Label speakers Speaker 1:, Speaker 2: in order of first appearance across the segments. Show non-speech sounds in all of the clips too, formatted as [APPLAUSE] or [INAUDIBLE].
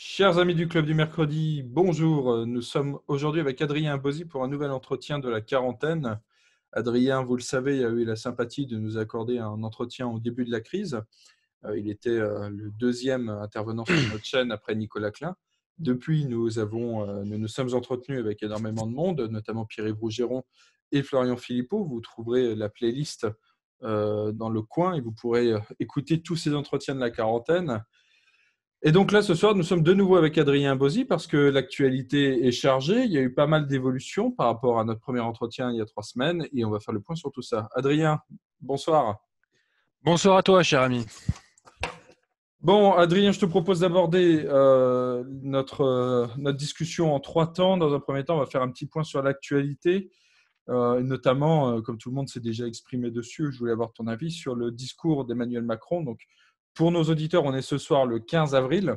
Speaker 1: Chers amis du Club du Mercredi, bonjour. Nous sommes aujourd'hui avec Adrien Bozzi pour un nouvel entretien de la quarantaine. Adrien, vous le savez, a eu la sympathie de nous accorder un entretien au début de la crise. Euh, il était euh, le deuxième intervenant sur notre [CLEARS THROAT] chaîne après Nicolas Klein. Depuis, nous, avons, euh, nous nous sommes entretenus avec énormément de monde, notamment Pierre-Yves Rougeron et Florian Philippot. Vous trouverez la playlist dans le coin et vous pourrez écouter tous ces entretiens de la quarantaine. Et donc là, ce soir, nous sommes de nouveau avec Adrien Bozzi parce que l'actualité est chargée. Il y a eu pas mal d'évolutions par rapport à notre premier entretien il y a trois semaines et on va faire le point sur tout ça. Adrien, bonsoir. Bonsoir à toi, cher ami. Bon, Adrien, je te propose d'aborder euh, euh, notre, discussion en trois temps. Dans un premier temps, on va faire un petit point sur l'actualité, euh, notamment, comme tout le monde s'est déjà exprimé dessus, je voulais avoir ton avis sur le discours d'Emmanuel Macron. Donc, pour nos auditeurs, on est ce soir le 15 avril.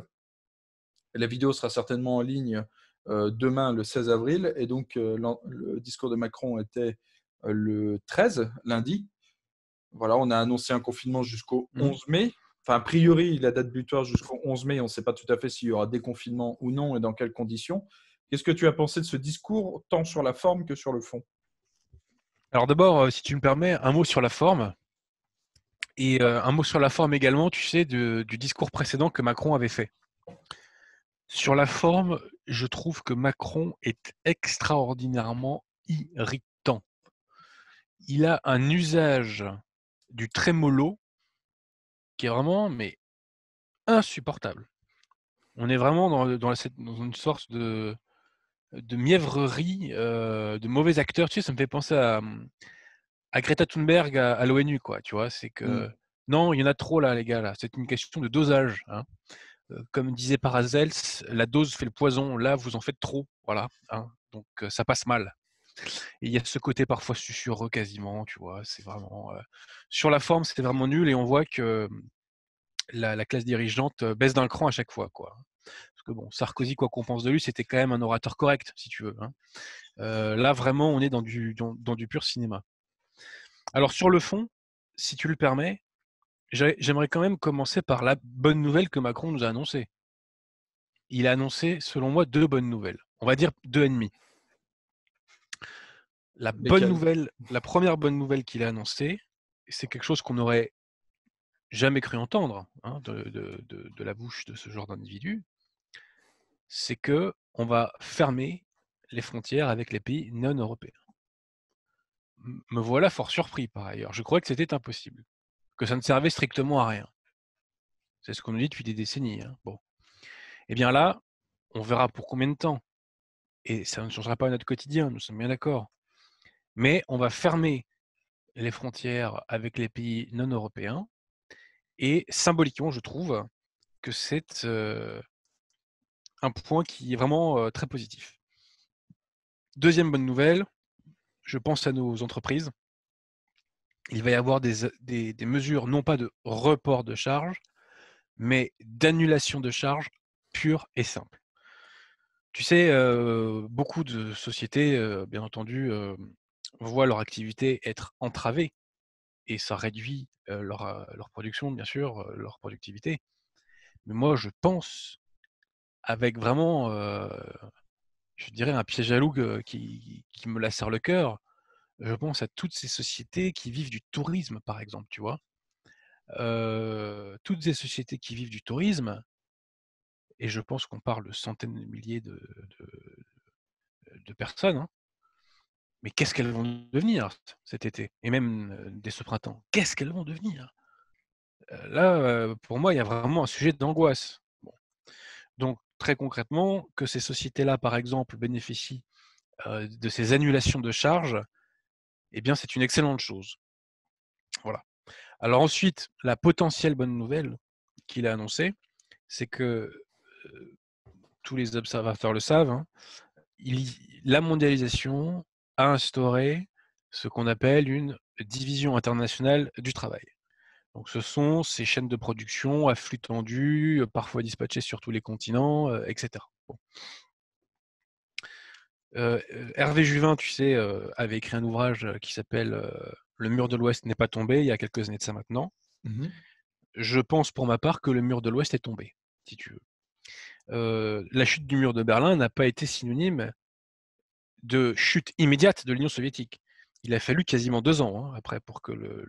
Speaker 1: La vidéo sera certainement en ligne euh, demain, le 16 avril. Et donc, euh, le discours de Macron était euh, le 13, lundi. Voilà, on a annoncé un confinement jusqu'au 11 mmh. mai. Enfin, a priori, la date butoir jusqu'au 11 mai. On ne sait pas tout à fait s'il y aura déconfinement ou non et dans quelles conditions. Qu'est-ce que tu as pensé de ce discours, tant sur la forme que sur le fond
Speaker 2: Alors d'abord, si tu me permets, un mot sur la forme. Et euh, un mot sur la forme également, tu sais, du discours précédent que Macron avait fait. Sur la forme, je trouve que Macron est extraordinairement irritant. Il a un usage du trémolo qui est vraiment mais insupportable. On est vraiment dans, dans une sorte de, de mièvrerie, euh, de mauvais acteurs. Tu sais, ça me fait penser à hum, à Greta Thunberg à, l'ONU, quoi. Tu vois, c'est que mmh. non, il y en a trop là, les gars. Là, c'est une question de dosage. Hein. Comme disait Parazels la dose fait le poison. Là, vous en faites trop, voilà. Hein. Donc, ça passe mal. Et il y a ce côté parfois susurreux quasiment, tu vois. C'est vraiment sur la forme, c'était vraiment nul et on voit que mmh, la, classe dirigeante baisse d'un cran à chaque fois, quoi. Parce que bon, Sarkozy, quoi qu'on pense de lui, c'était quand même un orateur correct, si tu veux. Hein. là, vraiment, on est dans du dans du pur cinéma. Alors sur le fond, si tu le permets, j'aimerais quand même commencer par la bonne nouvelle que Macron nous a annoncée. Il a annoncé, selon moi, deux bonnes nouvelles. On va dire deux et La bonne nouvelle, la première bonne nouvelle qu'il a annoncée, c'est quelque chose qu'on n'aurait jamais cru entendre hein, de, la bouche de ce genre d'individu. C'est que on va fermer les frontières avec les pays non européens. Me voilà fort surpris par ailleurs. Je croyais que c'était impossible, que ça ne servait strictement à rien. C'est ce qu'on nous dit depuis des décennies. Hein. Bon. Eh bien là, on verra pour combien de temps. Et ça ne changera pas notre quotidien, nous sommes bien d'accord. Mais on va fermer les frontières avec les pays non européens. Et symboliquement, je trouve que c'est euh, un point qui est vraiment euh, très positif. Deuxième bonne nouvelle, je pense à nos entreprises. Il va y avoir des, mesures, non pas de report de charge, mais d'annulation de charges pure et simple. Tu sais, euh, beaucoup de sociétés, euh, bien entendu, euh, voient leur activité être entravée et ça réduit leur, production, bien sûr, leur productivité. Mais moi, je pense, avec vraiment je dirais, un piège à loup qui, me me lacère le cœur. Je pense à toutes ces sociétés qui vivent du tourisme, par exemple, tu vois. toutes ces sociétés qui vivent du tourisme, et je pense qu'on parle de centaines de milliers de, personnes, hein. mais qu'est-ce qu'elles vont devenir cet été, et même dès ce printemps Qu'est-ce qu'elles vont devenir Là, pour moi, il y a vraiment un sujet d'angoisse. Donc, très concrètement que ces sociétés-là, par exemple, bénéficient de ces annulations de charges, eh bien, c'est une excellente chose. Voilà. Alors ensuite, la potentielle bonne nouvelle qu'il a annoncée, c'est que tous les observateurs le savent, hein, la mondialisation a instauré ce qu'on appelle une division internationale du travail. Donc ce sont ces chaînes de production à flux tendu, euh, parfois dispatchées sur tous les continents, euh, etc. Euh, Hervé Juvin, tu sais, avait écrit un ouvrage qui s'appelle Le mur de l'Ouest n'est pas tombé il y a quelques années de ça maintenant. Mmh Je pense pour ma part que le mur de l'Ouest est tombé, si tu veux. la chute du mur de Berlin n'a pas été synonyme de chute immédiate de l'Union soviétique. Il a fallu quasiment deux ans hein, après pour que le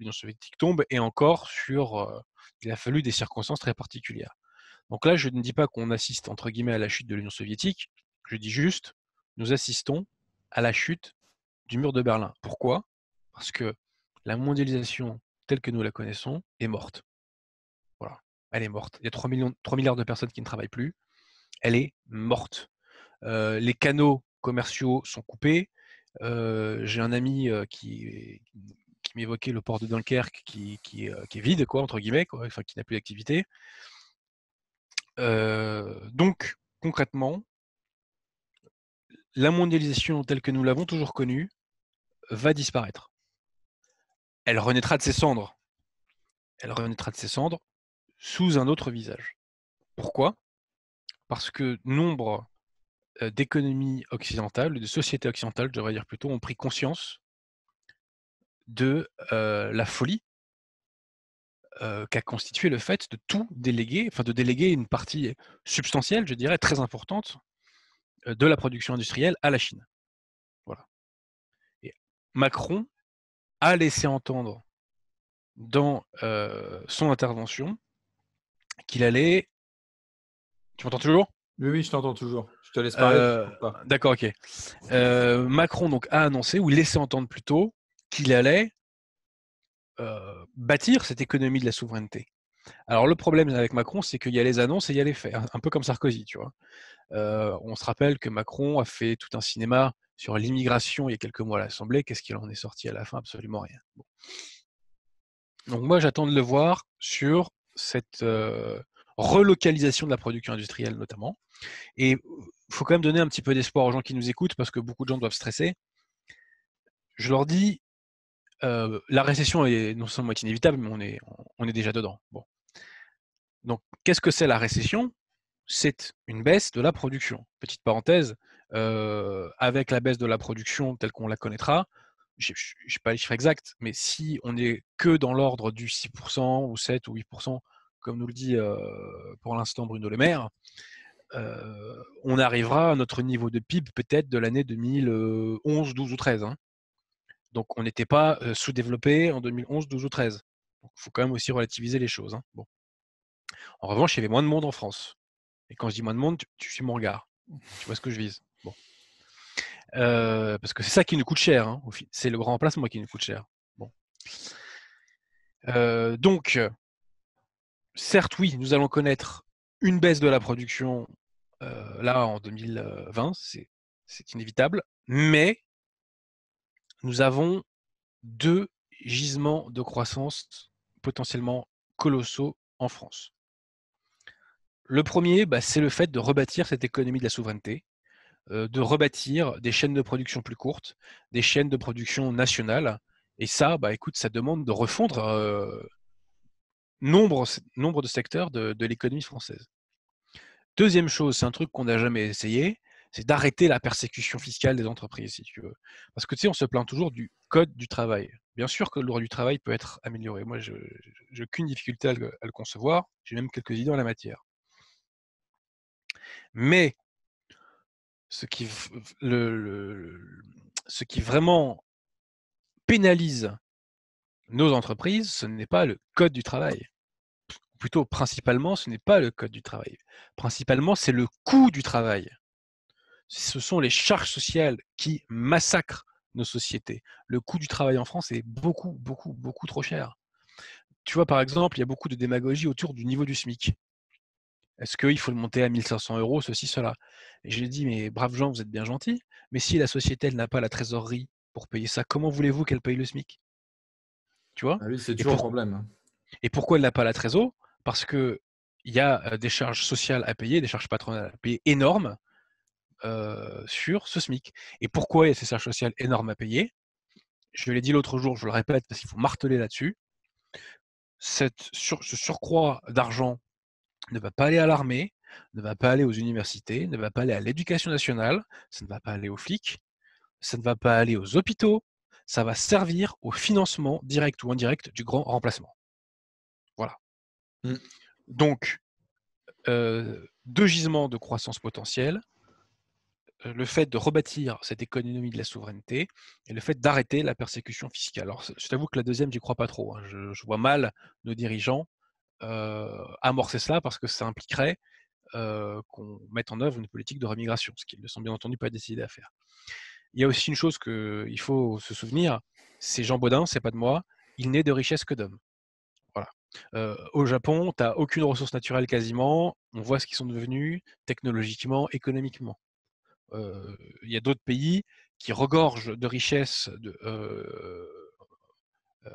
Speaker 2: l'Union soviétique tombe, et encore sur, euh, il a fallu des circonstances très particulières. Donc là, je ne dis pas qu'on assiste entre guillemets à la chute de l'Union soviétique, je dis juste, nous assistons à la chute du mur de Berlin. Pourquoi Parce que la mondialisation telle que nous la connaissons est morte. Voilà, elle est morte. Il y a 3, millions, milliards de personnes qui ne travaillent plus. Elle est morte. Euh, les canaux commerciaux sont coupés. Euh, j'ai un ami qui, qui m'évoquait le port de Dunkerque qui, euh, est vide, quoi, entre guillemets, qui n'a plus d'activité. Euh, donc, concrètement, la mondialisation telle que nous l'avons toujours connue va disparaître. Elle renaîtra de ses cendres. Elle renaîtra de ses cendres sous un autre visage. Pourquoi Parce que nombre euh, d'économies occidentales, de sociétés occidentales, je devrais dire plutôt, ont pris conscience de la folie qu'a constitué le fait de tout déléguer, enfin de déléguer une partie substantielle, je dirais, très importante de la production industrielle à la Chine. Voilà. Et Macron a laissé entendre dans son intervention qu'il allait. Tu m'entends toujours Oui, oui, je t'entends toujours. Je te laisse parler. D'accord, ok. Macron donc a annoncé ou laissé entendre plutôt qu'il allait bâtir cette économie de la souveraineté. Alors le problème avec Macron, c'est qu'il y a les annonces et il y a les faits, hein, un peu comme Sarkozy, tu vois. on se rappelle que Macron a fait tout un cinéma sur l'immigration il y a quelques mois à l'Assemblée. Qu'est-ce qu'il en est sorti à la fin Absolument rien. Donc moi, j'attends de le voir sur cette relocalisation de la production industrielle notamment. Et il faut quand même donner un petit peu d'espoir aux gens qui nous écoutent parce que beaucoup de gens doivent stresser. Je leur dis, la récession est non seulement inévitable, mais on est, on est déjà dedans. Donc, qu'est-ce que c'est la récession C'est une baisse de la production. Petite parenthèse, avec la baisse de la production telle qu'on la connaîtra, je n'ai pas les chiffres exacts, mais si on est que dans l'ordre du 6% ou 7 ou 8%, comme nous le dit pour l'instant Bruno Le Maire, on arrivera à notre niveau de PIB peut-être de l'année 2011, 12 ou 13. Donc on n'était pas sous-développé en 2011, 12 ou 13. Il faut quand même aussi relativiser les choses. Hein. En revanche, il y avait moins de monde en France. Et quand je dis moins de monde, tu, suis mon regard. Tu vois ce que je vise. parce que c'est ça qui nous coûte cher. Hein, c'est le grand remplacement qui nous coûte cher. donc, certes, oui, nous allons connaître une baisse de la production là en 2020, c'est inévitable, mais nous avons deux gisements de croissance potentiellement colossaux en France. Le premier, bah, c'est le fait de rebâtir cette économie de la souveraineté, euh, de rebâtir des chaînes de production plus courtes, des chaînes de production nationales. Et ça, bah, écoute, ça demande de refondre euh, nombre, de secteurs de l'économie française. Deuxième chose, c'est un truc qu'on n'a jamais essayé, c'est d'arrêter la persécution fiscale des entreprises, si tu veux. Parce que tu sais, on se plaint toujours du code du travail. Bien sûr que le droit du travail peut être amélioré. Moi, je n'ai aucune difficulté à le, concevoir. J'ai même quelques idées en la matière. Mais ce qui, ce qui vraiment pénalise nos entreprises, ce n'est pas le code du travail. Plutôt, principalement, ce n'est pas le code du travail. Principalement, c'est le coût du travail ce sont les charges sociales qui massacrent nos sociétés. Le coût du travail en France est beaucoup, beaucoup, beaucoup trop cher. Tu vois, par exemple, il y a beaucoup de démagogie autour du niveau du SMIC. Est-ce qu'il faut le monter à 1500 euros, ceci, cela je lui mais braves gens, vous êtes bien gentils, mais si la société elle n'a pas la trésorerie pour payer ça, comment voulez-vous qu'elle paye le SMIC Tu vois ah oui, c'est toujours un problème. Et pourquoi elle n'a pas la trésorerie Parce qu'il y a euh, des charges sociales à payer, des charges patronales à payer énormes, sur ce SMIC. Et pourquoi il y a ces charges sociales énormes à payer Je l'ai dit l'autre jour, je le répète parce qu'il faut marteler là-dessus. ce surcroît d'argent ne va pas aller à l'armée, ne va pas aller aux universités, ne va pas aller à l'éducation nationale, ça ne va pas aller aux flics, ça ne va pas aller aux hôpitaux, ça va servir au financement direct ou indirect du grand remplacement. Voilà. Mmh. Donc, deux gisements de croissance potentielle, euh, le fait de rebâtir cette économie de la souveraineté et le fait d'arrêter la persécution fiscale. Alors, je t'avoue que la deuxième, j'y crois pas trop. Hein. Je, vois mal nos dirigeants euh, amorcer cela parce que ça impliquerait euh, qu'on mette en œuvre une politique de remigration, ce qu'ils ne sont bien entendu pas décidés à faire. Il y a aussi une chose qu'il faut se souvenir, c'est Jean Baudin, c'est pas de moi, il n'est de richesse que d'hommes. Voilà. au Japon, tu n'as aucune ressource naturelle quasiment, on voit ce qu'ils sont devenus technologiquement, économiquement il y a d'autres pays qui regorgent de richesses de,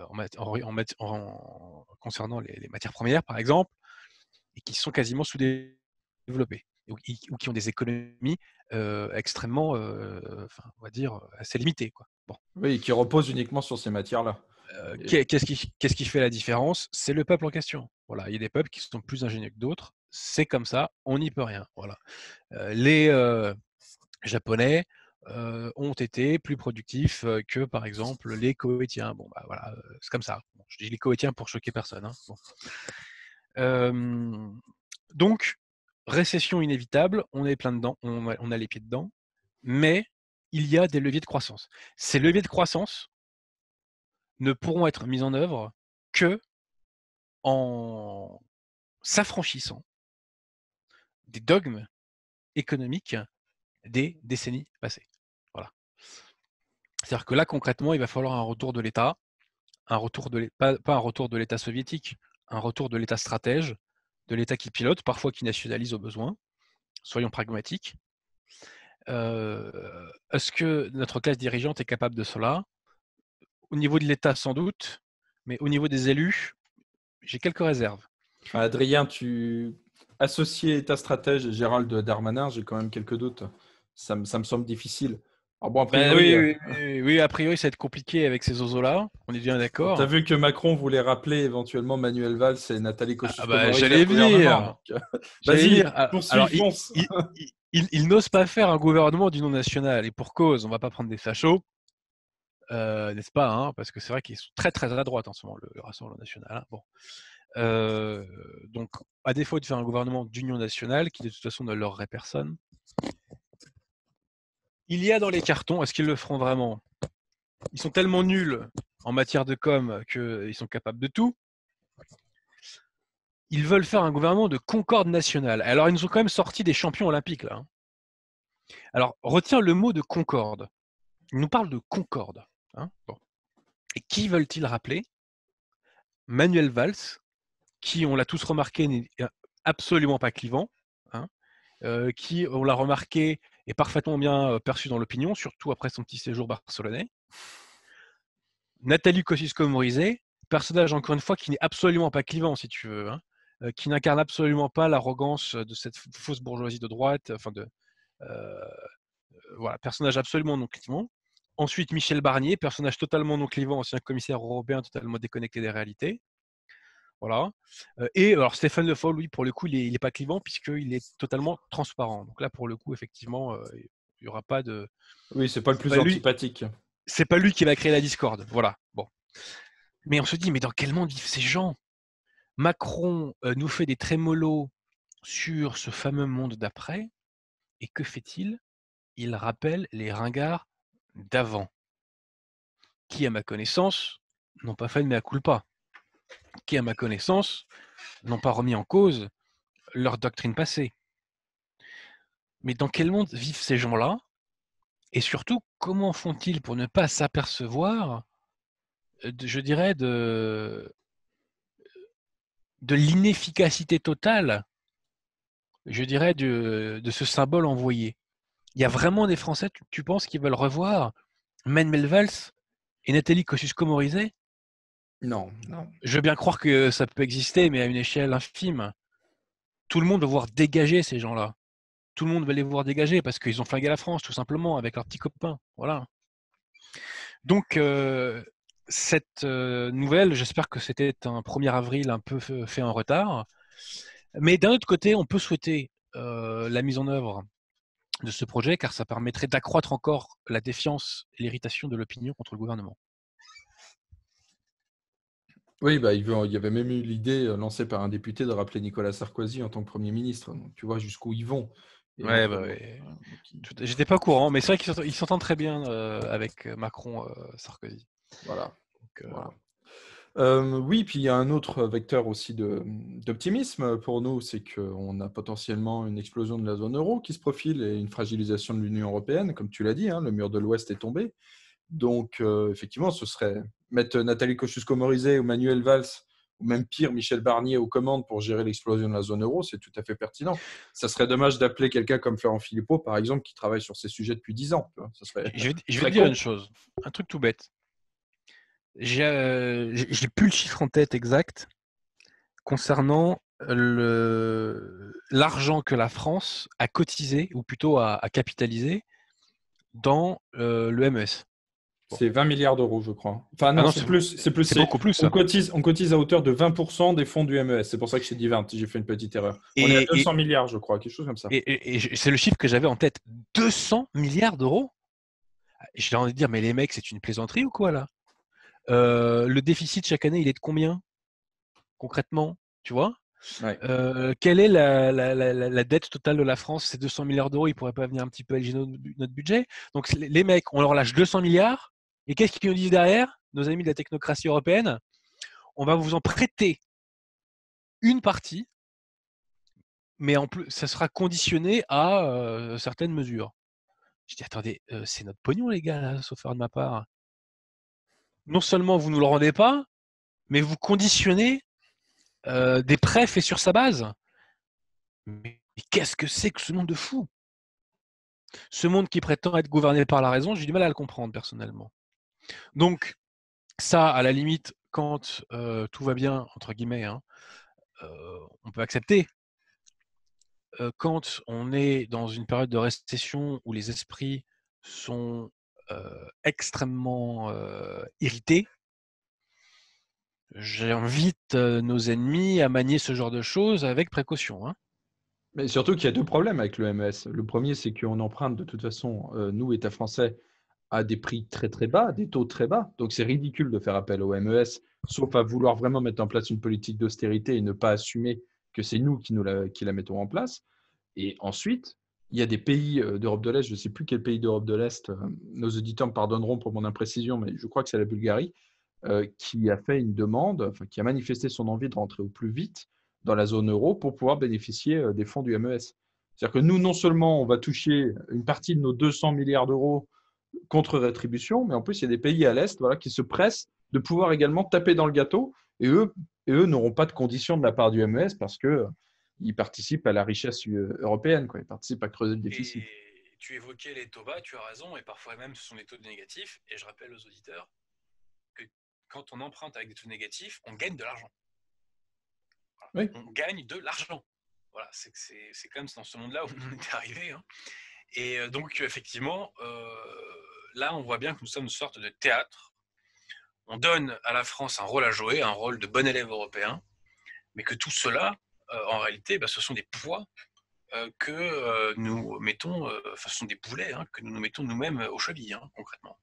Speaker 2: en, en, en, concernant les, matières premières, par exemple, et qui sont quasiment sous-développés ou, qui ont des économies extrêmement, on va dire, assez limitées. Quoi. Bon. Oui, qui reposent uniquement sur ces matières-là. Qu'est-ce qui, qui, fait la différence C'est le peuple en question. Voilà, il y a des peuples qui sont plus ingénieux que d'autres. C'est comme ça, on n'y peut rien. Voilà. les, japonais ont été plus productifs que, par exemple, les coétiens Bon, bah voilà, c'est comme ça. je dis les coétiens pour choquer personne. Hein, donc, récession inévitable, on est plein dedans, on a, on a les pieds dedans, mais il y a des leviers de croissance. Ces leviers de croissance ne pourront être mis en œuvre que en s'affranchissant des dogmes économiques des décennies passées. Voilà. C'est-à-dire que là, concrètement, il va falloir un retour de l'État, un retour de pas, un retour de l'État soviétique, un retour de l'État stratège, de l'État qui pilote, parfois qui nationalise au besoin. Soyons pragmatiques. Euh, est-ce que notre classe dirigeante est capable de cela Au niveau de l'État, sans doute, mais au niveau des élus,
Speaker 1: j'ai quelques réserves. Adrien, tu associé l'État stratège et Gérald Darmanin, j'ai quand même quelques doutes ça me, semble difficile. oui, a priori, ça va être compliqué avec ces ozos-là. On est bien d'accord. T'as vu que Macron voulait rappeler éventuellement Manuel Valls et Nathalie kosciusko ah bah, j'allais venir. Vas-y,
Speaker 2: il, n'ose pas faire un gouvernement d'union nationale Et pour cause, on ne va pas prendre des fachos. Euh, n'est-ce pas hein, Parce que c'est vrai qu'ils sont très très à la droite en ce moment, le, Rassemblement national. Hein. Euh, donc, à défaut de faire un gouvernement d'union nationale, qui de toute façon ne leur personne, il y a dans les cartons, est-ce qu'ils le feront vraiment Ils sont tellement nuls en matière de com qu'ils euh, sont capables de tout. Ils veulent faire un gouvernement de concorde nationale. Alors, ils nous ont quand même sorti des champions olympiques, là. Hein. Alors, retiens le mot de concorde. Ils nous parlent de concorde. Hein. Et qui veulent-ils rappeler Manuel Valls, qui, on l'a tous remarqué, n'est euh, absolument pas clivant, hein, euh, qui, on l'a remarqué, est parfaitement bien perçu dans l'opinion, surtout après son petit séjour barcelonais. Nathalie Kosciusko-Morizet, personnage encore une fois qui n'est absolument pas clivant, si tu veux, hein, qui n'incarne absolument pas l'arrogance de cette fausse bourgeoisie de droite, enfin voilà, personnage absolument non clivant. Ensuite, Michel Barnier, personnage totalement non clivant, ancien commissaire européen totalement déconnecté des réalités. Euh, et alors Stéphane Le Foll, lui, pour le coup, il n'est pas clivant puisqu'il est totalement transparent. Donc là, pour le coup, effectivement, euh, il n'y aura pas de. Oui, c'est pas le plus bah, antipathique. C'est pas lui qui va créer la discorde. Voilà. Bon. Mais on se dit, mais dans quel monde vivent ces gens Macron euh, nous fait des trémolos sur ce fameux monde d'après. Et que fait-il Il rappelle les ringards d'avant, qui, à ma connaissance, n'ont pas fait de mea culpa qui, à ma connaissance, n'ont pas remis en cause leur doctrine passée. Mais dans quel monde vivent ces gens-là Et surtout, comment font-ils pour ne pas s'apercevoir, euh, je dirais, de, de l'inefficacité totale, je dirais, de, ce symbole envoyé Il y a vraiment des Français, tu, penses, qui veulent revoir Men Melvals et Nathalie Kosciusko-Morizet non, non. Je veux bien croire que ça peut exister, mais à une échelle infime. Tout le monde veut voir dégager ces gens-là. Tout le monde va les voir dégager parce qu'ils ont flingué la France, tout simplement, avec leurs petits copains. Voilà. Donc, euh, cette euh, nouvelle, j'espère que c'était un 1er avril un peu fait en retard. Mais d'un autre côté, on peut souhaiter euh, la mise en œuvre de ce projet car ça permettrait d'accroître encore la défiance et l'irritation
Speaker 1: de l'opinion contre le gouvernement. Oui, bah, il, y avait même eu l'idée euh, lancée par un député de rappeler Nicolas Sarkozy en tant que Premier ministre. tu vois jusqu'où ils vont. Oui, ouais, bah, euh, j'étais pas au courant, mais c'est vrai qu'ils s'entendent très bien euh, avec
Speaker 2: Macron, Sarkozy. Voilà.
Speaker 1: oui, puis il y a un autre vecteur aussi d'optimisme pour nous, c'est qu'on a potentiellement une explosion de la zone euro qui se profile et une fragilisation de l'Union européenne, comme tu l'as dit, hein, le mur de l'Ouest est tombé. Donc, euh, effectivement, ce serait mettre Nathalie Kosciusko-Morizet ou Manuel Valls, ou même pire, Michel Barnier aux commandes pour gérer l'explosion de la zone euro, c'est tout à fait pertinent. Ça serait dommage d'appeler quelqu'un comme Florent Philippot, par exemple, qui travaille sur ces sujets depuis 10 ans. je vais, dire une chose,
Speaker 2: un truc tout bête. J'ai n'ai euh, plus le chiffre en tête exact concernant l'argent que la France a cotisé, ou plutôt a, capitalisé, dans euh, le MES.
Speaker 1: C'est 20 milliards d'euros, je crois. Enfin, non, ah c'est plus. C'est beaucoup plus. On cotise, on cotise à hauteur de 20% des fonds du MES. C'est pour ça que j'ai dit 20. J'ai fait une petite erreur. on est à 200 milliards, je crois, quelque chose comme ça. Et, c'est le chiffre que j'avais en tête. 200 milliards d'euros ah, J'ai envie de dire, mais les
Speaker 2: mecs, c'est une plaisanterie ou quoi, là euh, Le déficit chaque année, il est de combien Concrètement, tu vois euh, quelle est la, dette totale de la France C'est 200 milliards d'euros. Ils pourraient pas venir un petit peu alléger notre budget. Donc les mecs, on leur lâche 200 milliards et qu'est-ce qu'ils nous disent derrière, nos amis de la technocratie européenne On va vous en prêter une partie, mais en plus, ça sera conditionné à euh, certaines mesures. Je dis, attendez, euh, c'est notre pognon, les gars, là, sauf faire de ma part. Non seulement vous ne nous le rendez pas, mais vous conditionnez euh, des prêts faits sur sa base. Mais qu'est-ce que c'est que ce monde de fou Ce monde qui prétend être gouverné par la raison, j'ai du mal à le comprendre personnellement. Donc, ça, à la limite, quand tout va bien, entre guillemets, hein, on peut accepter. quand on est dans une période de récession où les esprits sont extrêmement irrités, j'invite nos
Speaker 1: ennemis à manier ce genre de choses avec précaution. Hein. Mais surtout qu'il y a deux problèmes avec le MS. Le premier, c'est qu'on emprunte de toute façon, nous, État français, à des prix très très bas, à des taux très bas. Donc c'est ridicule de faire appel au MES, sauf à vouloir vraiment mettre en place une politique d'austérité et ne pas assumer que c'est nous qui, nous la, qui la mettons en place. Et ensuite, il y a des pays euh, d'Europe de l'Est, je ne sais plus quel pays d'Europe de l'Est, euh, nos auditeurs me pardonneront pour mon imprécision, mais je crois que c'est la Bulgarie, euh, qui a fait une demande, qui a manifesté son envie de rentrer au plus vite dans la zone euro pour pouvoir bénéficier des fonds du MES. C'est-à-dire que nous, non seulement on va toucher une partie de nos 200 milliards d'euros contre-rétribution, mais en plus, il y a des pays à l'Est voilà, qui se pressent de pouvoir également taper dans le gâteau, et eux, eux n'auront pas de conditions de la part du MES parce que euh, ils participent à la richesse euh, européenne, quoi. ils participent à creuser le déficit.
Speaker 2: tu évoquais les taux bas, tu as raison, et parfois même ce sont des taux négatifs, et je rappelle aux auditeurs que quand on emprunte avec des taux négatifs, on gagne de l'argent. On gagne de l'argent. Voilà, c'est comme dans ce monde-là où on est arrivé. Hein. Et euh, donc, effectivement, euh, là, on voit bien que nous sommes une sorte de théâtre. On donne à la France un rôle à jouer, un rôle de bon élève européen, mais que tout cela, euh, en réalité, bah, ce sont des poids que nous mettons, enfin, ce sont des poulets hein, que nous nous mettons nous-mêmes aux chevilles, hein, concrètement.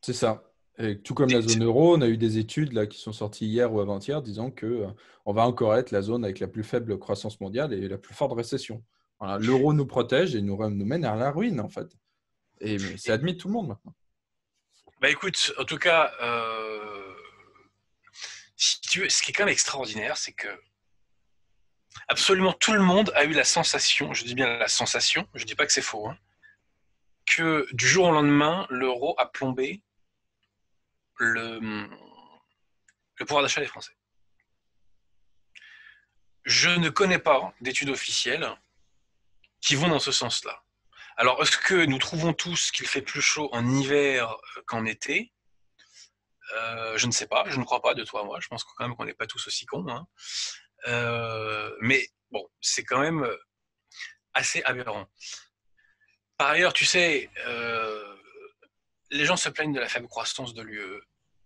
Speaker 1: C'est ça. Et tout comme la zone euro, on a eu des études qui sont sorties hier ou avant-hier disant qu'on va encore être la zone avec la plus faible croissance mondiale et la plus forte récession. L'euro nous protège et nous, mène à la ruine, en fait. Et c'est admis de tout le monde maintenant.
Speaker 2: Bah écoute, en tout cas, euh, si tu veux, ce qui est quand même extraordinaire, c'est que absolument tout le monde a eu la sensation, je dis bien la sensation, je ne dis pas que c'est faux, hein, que du jour au lendemain, l'euro a plombé le pouvoir d'achat des Français. Je ne connais pas d'études officielles qui vont dans ce sens-là. Alors, est-ce que nous trouvons tous qu'il fait plus chaud en hiver euh, qu'en été euh, Je ne sais pas, je ne crois pas de toi, moi. Je pense quand même qu'on n'est pas tous aussi cons. Hein. Euh, mais bon, c'est quand même assez aberrant. Par ailleurs, tu sais, les gens se plaignent de la faible croissance de l'UE.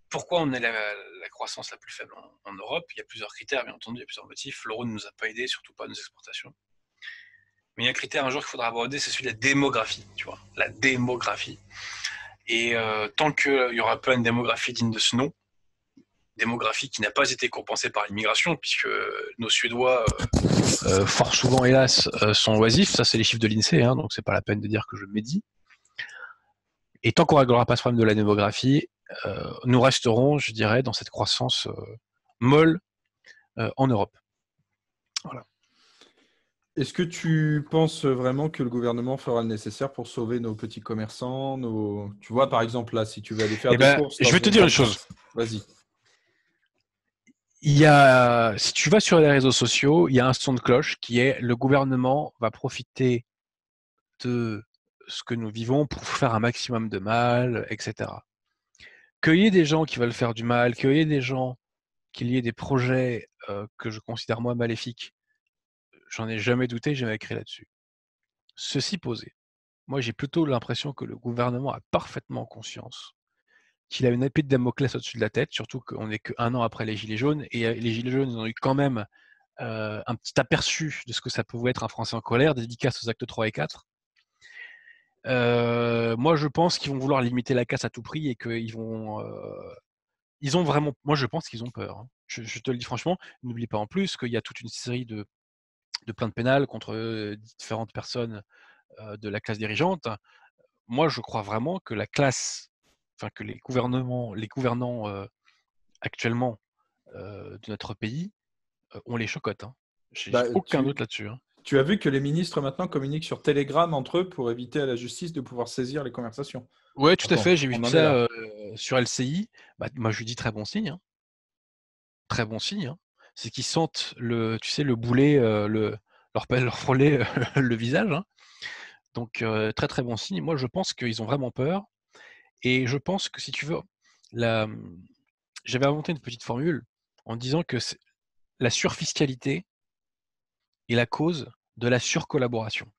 Speaker 2: Pourquoi on est la, croissance la plus faible en, Europe Il y a plusieurs critères, bien entendu, il y a plusieurs motifs. L'euro ne nous a pas aidés, surtout pas nos exportations. Mais il y a un critère un jour qu'il faudra aborder, c'est celui de la démographie, tu vois, la démographie. Et euh, tant qu'il euh, y aura pas une démographie digne de ce nom, démographie qui n'a pas été compensée par l'immigration, puisque euh, nos Suédois, fort souvent, hélas, sont oisifs. Ça, c'est les chiffres de l'INSEE, hein, donc c'est pas la peine de dire que je médis. Et tant qu'on ne réglera pas ce problème de la démographie, nous resterons, je dirais, dans cette croissance molle
Speaker 1: en Europe. Voilà. Est-ce que tu penses vraiment que le gouvernement fera le nécessaire pour sauver nos petits commerçants nos... Tu vois, par exemple, là, si tu veux aller faire eh des ben, courses. Je vais te dire une chose. Vas-y.
Speaker 2: Il y a, si tu vas sur les réseaux sociaux, il y a un son de cloche qui est le gouvernement va profiter de ce que nous vivons pour faire un maximum de mal, etc. Qu'il y ait des gens qui veulent faire du mal, qu'il y ait des gens, qu'il y ait des projets euh, que je considère moi maléfiques j'en ai jamais douté, j'ai jamais écrit là-dessus. Ceci posé, moi j'ai plutôt l'impression que le gouvernement a parfaitement conscience qu'il a une épée de Damoclès au-dessus de la tête, surtout qu'on n'est qu'un an après les Gilets jaunes, et les Gilets jaunes ont eu quand même un petit aperçu de ce que ça pouvait être un Français en colère, dédicace aux actes 3 et 4. moi, je pense qu'ils vont vouloir limiter la casse à tout prix et qu'ils vont. ils ont vraiment. Moi, je pense qu'ils ont peur. Hein. Je, je, te le dis franchement. N'oublie pas en plus qu'il y a toute une série de de plainte pénale contre différentes personnes de la classe dirigeante. Moi, je crois vraiment que la classe, enfin que les gouvernements, les gouvernants actuellement de notre
Speaker 1: pays, ont les chocottes. Je hein. J'ai bah, aucun doute là-dessus. Hein. Tu as vu que les ministres maintenant communiquent sur Telegram entre eux pour éviter à la justice de pouvoir saisir les conversations. Oui, tout à fait. J'ai vu ça
Speaker 2: sur LCI. Bah, moi, je dis très bon signe. Hein. Très bon signe c'est qu'ils sentent le, tu sais, le boulet, euh, le, leur, [LAUGHS] leur frôler euh, le visage. Hein. Donc, euh, très très bon signe. Moi, je pense qu'ils ont vraiment peur. Et je pense que si tu veux, j'avais inventé une petite formule en disant que la surfiscalité est la cause de la surcollaboration.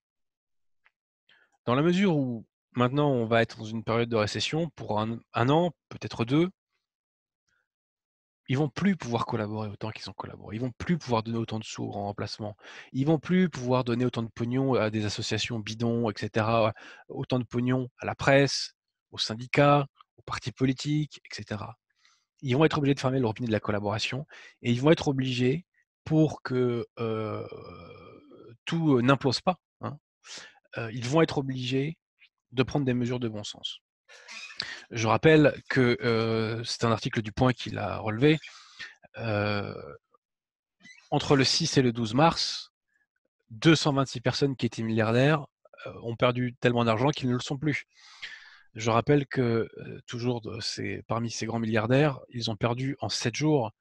Speaker 2: Dans la mesure où maintenant on va être dans une période de récession pour un an, peut-être deux, ils vont plus pouvoir collaborer autant qu'ils ont collaboré. Ils vont plus pouvoir donner autant de sous en remplacement. Ils vont plus pouvoir donner autant de pognon à des associations bidons, etc. Autant de pognon à la presse, aux syndicats, aux partis politiques, etc. Ils vont être obligés de fermer le robinet de la collaboration et ils vont être obligés pour que euh, tout euh, n'impose pas. Hein, euh, ils vont être obligés de prendre des mesures de bon sens. Je rappelle que euh, c'est un article du Point qu'il a relevé. Euh, entre le 6 et le 12 mars, 226 personnes qui étaient milliardaires euh, ont perdu tellement d'argent qu'ils ne le sont plus. Je rappelle que toujours parmi ces grands milliardaires, ils ont perdu en 7 jours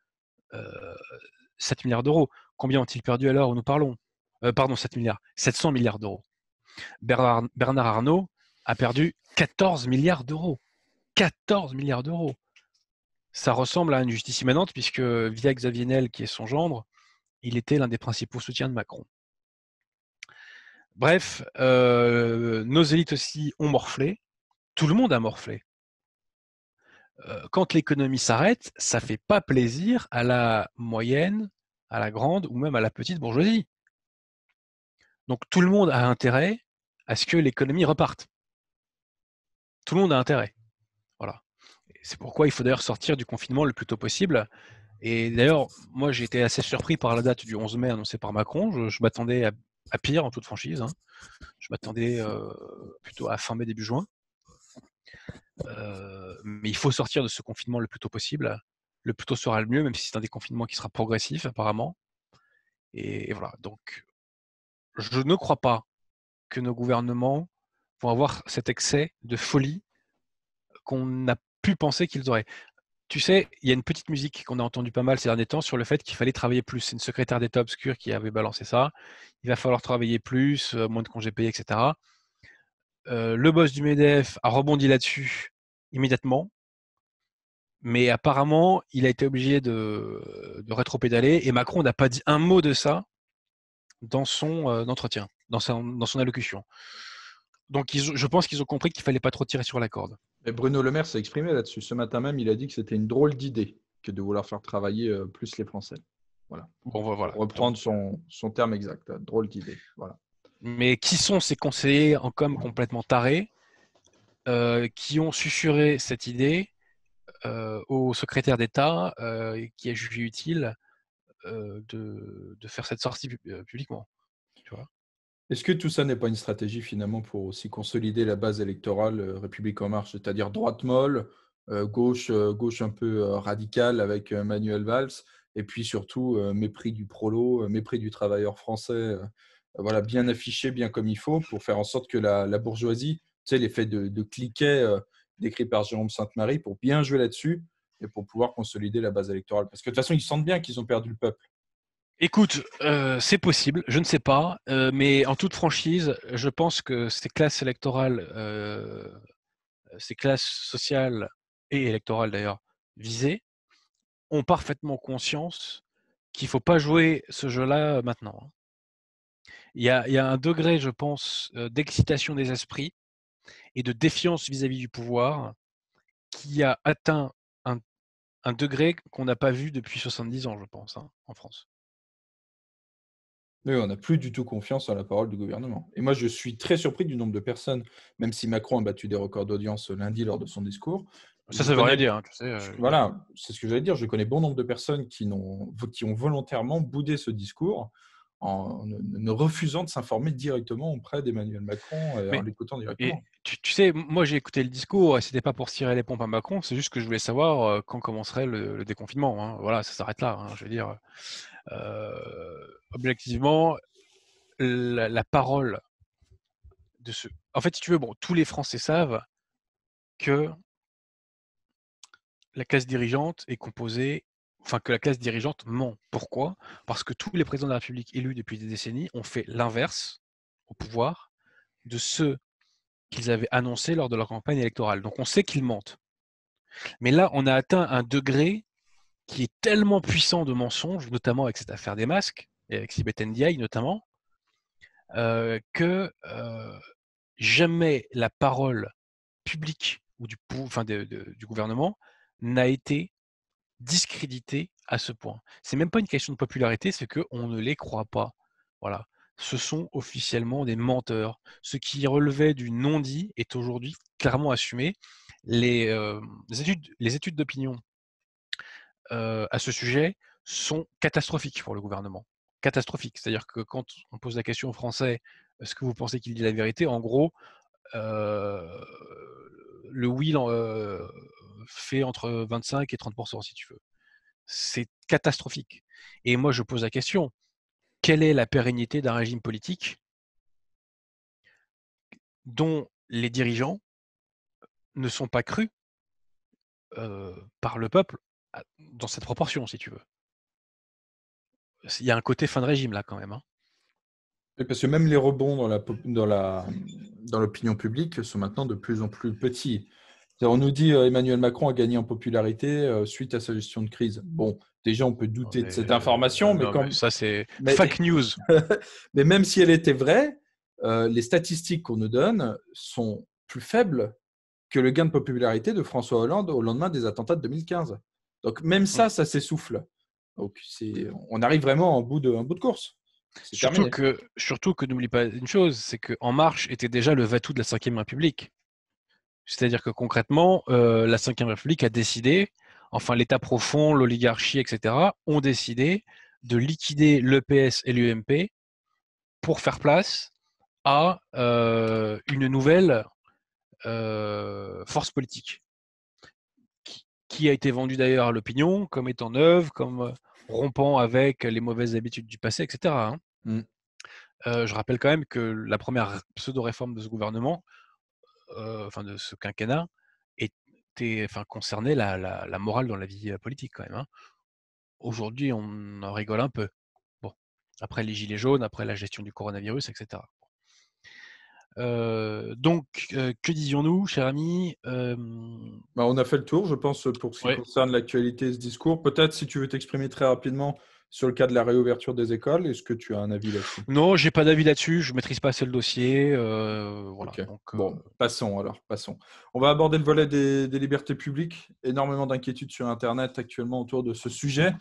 Speaker 2: 7 milliards d'euros. Combien ont-ils perdu alors où nous parlons Pardon, 7 milliards, 700 milliards d'euros. Bernard, Bernard Arnault a perdu 14 milliards d'euros. 14 milliards d'euros. Ça ressemble à une justice immanente puisque via Xavier Nel, qui est son gendre, il était l'un des principaux soutiens de Macron. Bref, euh, nos élites aussi ont morflé. Tout le monde a morflé. Euh, quand l'économie s'arrête, ça fait pas plaisir à la moyenne, à la grande ou même à la petite bourgeoisie. Donc tout le monde a intérêt à ce que l'économie reparte. Tout le monde a intérêt. C'est pourquoi il faut d'ailleurs sortir du confinement le plus tôt possible. Et d'ailleurs, moi, j'ai été assez surpris par la date du 11 mai annoncée par Macron. Je, m'attendais à, pire, en toute franchise. Hein. Je m'attendais euh, plutôt à fin mai, début juin. Euh, mais il faut sortir de ce confinement le plus tôt possible. Le plus tôt sera le mieux, même si c'est un déconfinement qui sera progressif, apparemment. Et, voilà. Donc, je ne crois pas que nos gouvernements vont avoir cet excès de folie qu'on pas penser qu'ils auraient. Tu sais, il y a une petite musique qu'on a entendue pas mal ces derniers temps sur le fait qu'il fallait travailler plus. C'est une secrétaire d'État obscur qui avait balancé ça. Il va falloir travailler plus, euh, moins de congés payés, etc. Euh, le boss du MEDEF a rebondi là-dessus immédiatement. Mais apparemment, il a été obligé de, de pédaler Et Macron n'a pas dit un mot de ça dans son euh, entretien, dans son, dans son allocution. Donc, je pense qu'ils ont compris qu'il fallait pas trop tirer sur la corde.
Speaker 1: Bruno Le Maire s'est exprimé là-dessus. Ce matin même, il a dit que c'était une drôle d'idée que de vouloir faire travailler euh, plus les Français. Voilà. Bah, Pour reprendre son, terme exact. Hein, drôle d'idée. Voilà.
Speaker 2: Mais qui sont ces conseillers en com complètement tarés euh, qui ont susurré cette idée euh, au secrétaire d'État qui a jugé utile de, faire cette sortie publiquement
Speaker 1: est-ce que tout ça n'est pas une stratégie finalement pour aussi consolider la base électorale euh, République en marche, c'est-à-dire droite molle, euh, gauche, euh, gauche un peu radicale avec Manuel Valls, et puis surtout mépris du prolo, mépris du travailleur français, voilà, bien affiché, bien comme il faut, pour faire en sorte que la, bourgeoisie, tu sais, l'effet de, de cliquet décrit par Jérôme Sainte-Marie, pour bien jouer là-dessus et pour pouvoir consolider la base électorale. Parce que de toute façon, ils sentent bien qu'ils ont perdu le peuple.
Speaker 2: Écoute, euh, c'est possible, je ne sais pas, euh, mais en toute franchise, je pense que ces classes électorales, euh, ces classes sociales et électorales d'ailleurs visées, ont parfaitement conscience qu'il ne faut pas jouer ce jeu-là maintenant. Hein. Il y, a, un degré, je pense, d'excitation des esprits et de défiance vis-à-vis du pouvoir qui a atteint un, degré qu'on n'a pas vu depuis 70 ans, je pense, hein, en France.
Speaker 1: Oui, on n'a plus du tout confiance en la parole du gouvernement. Et moi, je suis très surpris du nombre de personnes, même si Macron a battu des records d'audience lundi lors de son discours. Ça, ça veut rien dire, hein, euh, Voilà, c'est ce que j'allais dire. Je connais bon nombre de personnes qui, qui ont volontairement boudé ce discours en ne refusant de s'informer directement auprès d'Emmanuel Macron en l'écoutant directement.
Speaker 2: Tu, sais, moi j'ai écouté le discours et c'était pas pour tirer les pompes à Macron, c'est juste que je voulais savoir euh, quand commencerait le, déconfinement. Hein. Voilà, ça s'arrête là. Hein, je veux dire, euh, objectivement, la, parole de ce. En fait, si tu veux, bon, tous les Français savent que la classe dirigeante est composée enfin que la classe dirigeante ment. Pourquoi Parce que tous les présidents de la République élus depuis des décennies ont fait l'inverse au pouvoir de ce qu'ils avaient annoncé lors de leur campagne électorale. Donc on sait qu'ils mentent. Mais là, on a atteint un degré qui est tellement puissant de mensonge, notamment avec cette affaire des masques, et avec Sibeth Ndiaye notamment, euh, que euh, jamais la parole publique ou du gouvernement n'a été discrédité à ce point. C'est même pas une question de popularité, c'est qu'on ne les croit pas. Voilà. Ce sont officiellement des menteurs. Ce qui relevait du non-dit est aujourd'hui clairement assumé. Les, euh, études, d'opinion euh, à ce sujet sont catastrophiques pour le gouvernement. Catastrophiques. C'est-à-dire que quand on pose la question aux Français, est-ce que vous pensez qu'il dit la vérité En gros, euh, le oui fait entre 25 et 30 si tu veux. C'est catastrophique. Et moi, je pose la question quelle est la pérennité d'un régime politique dont les dirigeants ne sont pas crus euh, par le peuple dans cette proportion, si tu veux Il y a un côté fin de régime là quand même. Hein.
Speaker 1: Parce que même les rebonds dans l'opinion publique sont maintenant de plus en plus petits. On nous dit euh, Emmanuel Macron a gagné en popularité euh, suite à sa gestion de crise. Bon, déjà on peut douter de cette information, euh, mais, quand... ça c'est fake news. [LAUGHS] mais même si elle était vraie, les statistiques qu'on nous donne sont plus faibles que le gain de popularité de François Hollande au lendemain des attentats de 2015. Donc même ça, ça s'essouffle. on arrive vraiment en bout de, bout de course. Surtout que, surtout n'oublie pas une chose, c'est
Speaker 2: qu'En Marche était déjà le vatou de la Ve République. C'est-à-dire que concrètement, euh, la Ve République a décidé, enfin l'État profond, l'oligarchie, etc., ont décidé de liquider l'EPS et l'UMP pour faire place à euh, une nouvelle euh, force politique, qui, a été vendue d'ailleurs à l'opinion comme étant neuve, comme rompant avec les mauvaises habitudes du passé, etc. Hein. Mmh. je rappelle quand même que la première pseudo-réforme de ce gouvernement, euh, enfin de ce quinquennat, était enfin, concernait la, morale dans la vie politique quand même. Hein. Aujourd'hui, on en rigole un peu. Bon, après les gilets jaunes, après la gestion du coronavirus, etc.
Speaker 1: donc, que disions-nous, cher ami bah, On a fait le tour, je pense, pour ce qui concerne l'actualité ce discours. Peut-être, si tu veux t'exprimer très rapidement sur le cas de la réouverture des écoles, est-ce que tu as un avis là-dessus Non, j'ai pas d'avis là-dessus. Je maîtrise pas assez le dossier. Euh, euh, bon, passons alors, passons. On va aborder le volet des, libertés publiques. Énormément d'inquiétudes sur Internet actuellement autour de ce sujet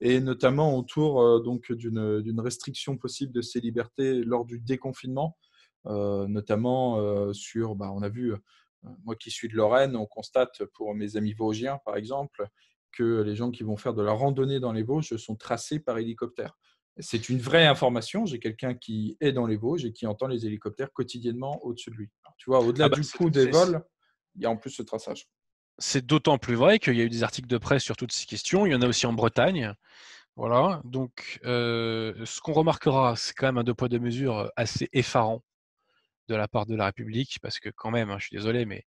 Speaker 1: et notamment autour euh, donc d'une restriction possible de ces libertés lors du déconfinement, notamment sur, bah, on a vu moi qui suis de Lorraine, on constate pour mes amis vosgiens, par exemple, que les gens qui vont faire de la randonnée dans les Vosges sont tracés par hélicoptère. C'est une vraie information. J'ai quelqu'un qui est dans les Vosges et qui entend les hélicoptères quotidiennement au-dessus de lui. tu vois, au-delà ah bah, du coup des vols, il y a en plus ce traçage.
Speaker 2: C'est d'autant plus vrai qu'il y a eu des articles de presse sur toutes ces questions. Il y en a aussi en Bretagne. Voilà. Donc, euh, ce qu'on remarquera, c'est quand même un deux poids deux mesures euh, assez effarant de la part de la République, parce que quand même, hein, je suis désolé, mais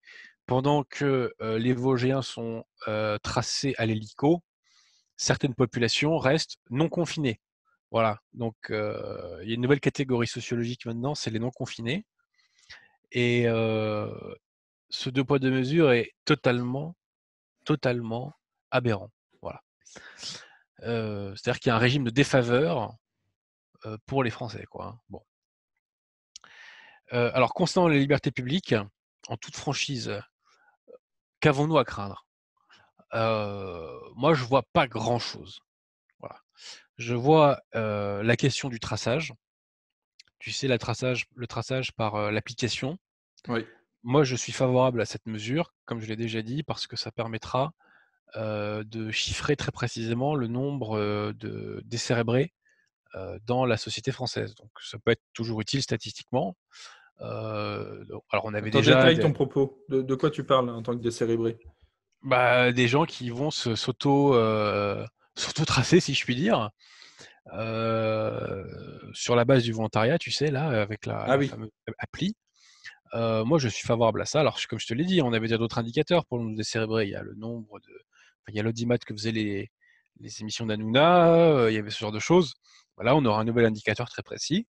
Speaker 2: pendant que les Vosgéens sont tracés à l'hélico, certaines populations restent non confinées. Voilà, donc il y a une nouvelle catégorie sociologique maintenant, c'est les non confinés. Et ce deux poids deux mesures est totalement, totalement aberrant. Voilà. C'est-à-dire qu'il y a un régime de défaveur pour les Français. Quoi. Hein, bon. alors, concernant les libertés publiques, en toute franchise, qu'avons-nous à craindre Moi, je vois pas grand-chose. Je vois la question du traçage. Tu sais, le traçage par l'application. Moi, je suis favorable à cette mesure, comme je l'ai déjà dit, parce que ça permettra de chiffrer très précisément le nombre de décérébrés dans la société française. Donc, ça peut être toujours utile statistiquement. Euh, alors on avait déjà. ton
Speaker 1: propos. De, quoi tu parles en tant que décérébré
Speaker 2: bah, Des gens qui vont euh, s'auto-tracer, si je puis dire. Euh, sur la base du volontariat, tu sais, là, avec la, ah fameuse appli. moi, je suis favorable à ça. Alors, comme je te l'ai dit, on avait déjà d'autres indicateurs pour nous décérébrer. Il y a le nombre de. il y a l'audimat que faisaient les, les émissions d'Anouna, il y avait ce genre de choses. Voilà, on aura un nouvel indicateur très précis.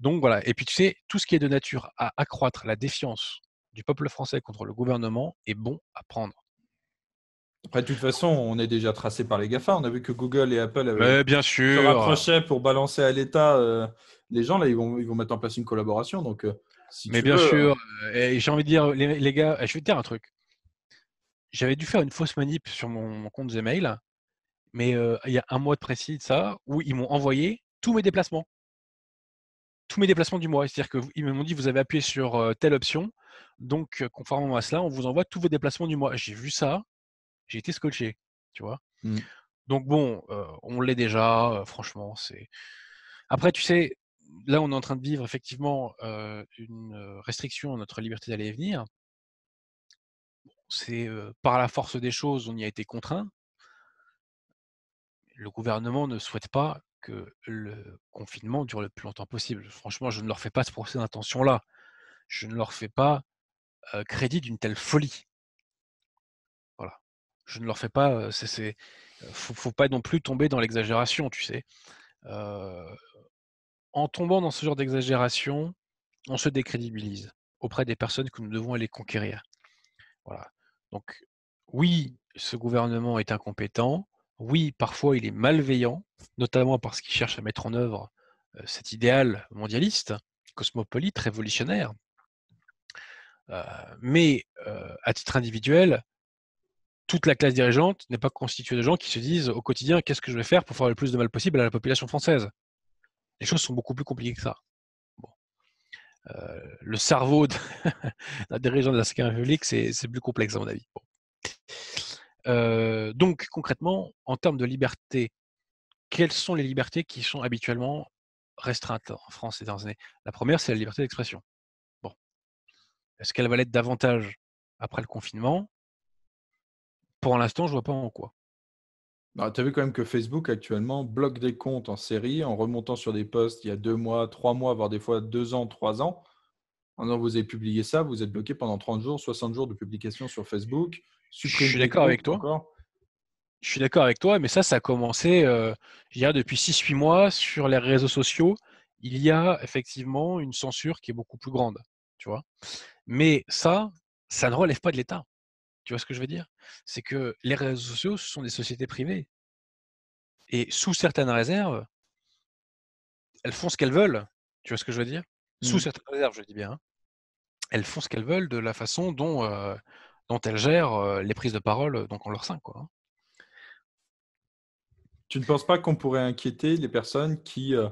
Speaker 2: Donc voilà. Et puis tu sais, tout ce qui est de nature à accroître la défiance du peuple français contre le gouvernement est bon à prendre.
Speaker 1: Après, de toute façon, on est déjà tracé par les GAFA. On a vu que Google et Apple avaient, bien sûr. se rapprochaient pour balancer à l'État euh, les gens. Là, ils vont, ils vont mettre en place une collaboration. Donc, euh, Mais bien euh, sûr. Et j'ai envie de dire, les, gars, je vais te dire un truc.
Speaker 2: J'avais dû faire une fausse manip sur mon, compte Gmail, mais il y a un mois de précis de ça, où ils m'ont envoyé tous mes déplacements tous mes déplacements du mois. C'est-à-dire qu'ils m'ont dit, vous avez appuyé sur euh, telle option. Donc, euh, conformément à cela, on vous envoie tous vos déplacements du mois. J'ai vu ça, j'ai été scotché, tu vois. Mmh. Donc, bon, euh, on l'est déjà, franchement. c'est Après, tu sais, là, on est en train de vivre effectivement une restriction à notre liberté d'aller et venir. C'est par la force des choses, on y a été contraint. Le gouvernement ne souhaite pas que le confinement dure le plus longtemps possible. Franchement, je ne leur fais pas ce procès d'intention-là. Je ne leur fais pas crédit d'une telle folie. Voilà. Je ne leur fais pas. Il ne faut, pas non plus tomber dans l'exagération, tu sais. en tombant dans ce genre d'exagération, on se décrédibilise auprès des personnes que nous devons aller conquérir. Voilà. Donc, oui, ce gouvernement est incompétent oui, parfois il est malveillant, notamment parce qu'il cherche à mettre en œuvre cet idéal mondialiste, cosmopolite, révolutionnaire. mais à titre individuel, toute la classe dirigeante n'est pas constituée de gens qui se disent au quotidien qu'est-ce que je vais faire pour faire le plus de mal possible à la population française. Les choses sont beaucoup plus compliquées que ça. le cerveau [LAUGHS] d'un dirigeant de la Seconde République, c'est plus complexe à mon avis donc concrètement, en termes de liberté, quelles sont les libertés qui sont habituellement restreintes en France ces dernières années La première, c'est la liberté d'expression. Bon. Est-ce qu'elle va l'être davantage après le confinement Pour l'instant, je ne vois pas en quoi.
Speaker 1: Bah, tu as vu quand même que Facebook actuellement bloque des comptes en série en remontant sur des posts il y a deux mois, trois mois, voire des fois deux ans, trois ans. En vous avez publié ça, vous êtes bloqué pendant 30 jours, 60 jours de publication sur Facebook. Je suis d'accord avec toi.
Speaker 2: Je suis d'accord avec toi, mais ça, ça a commencé euh, je dirais, depuis 6-8 mois sur les réseaux sociaux. Il y a effectivement une censure qui est beaucoup plus grande, tu vois. Mais ça, ça ne relève pas de l'État. Tu vois ce que je veux dire C'est que les réseaux sociaux, ce sont des sociétés privées. Et sous certaines réserves, elles font ce qu'elles veulent. Tu vois ce que je veux dire Sous mmh. certaines réserves, je dis bien. Hein. Elles font ce qu'elles veulent de la façon dont euh, dont elles gèrent euh,
Speaker 1: les prises de parole euh, donc en leur sein. Quoi. Hein. Tu ne penses pas qu'on pourrait inquiéter les personnes qui euh,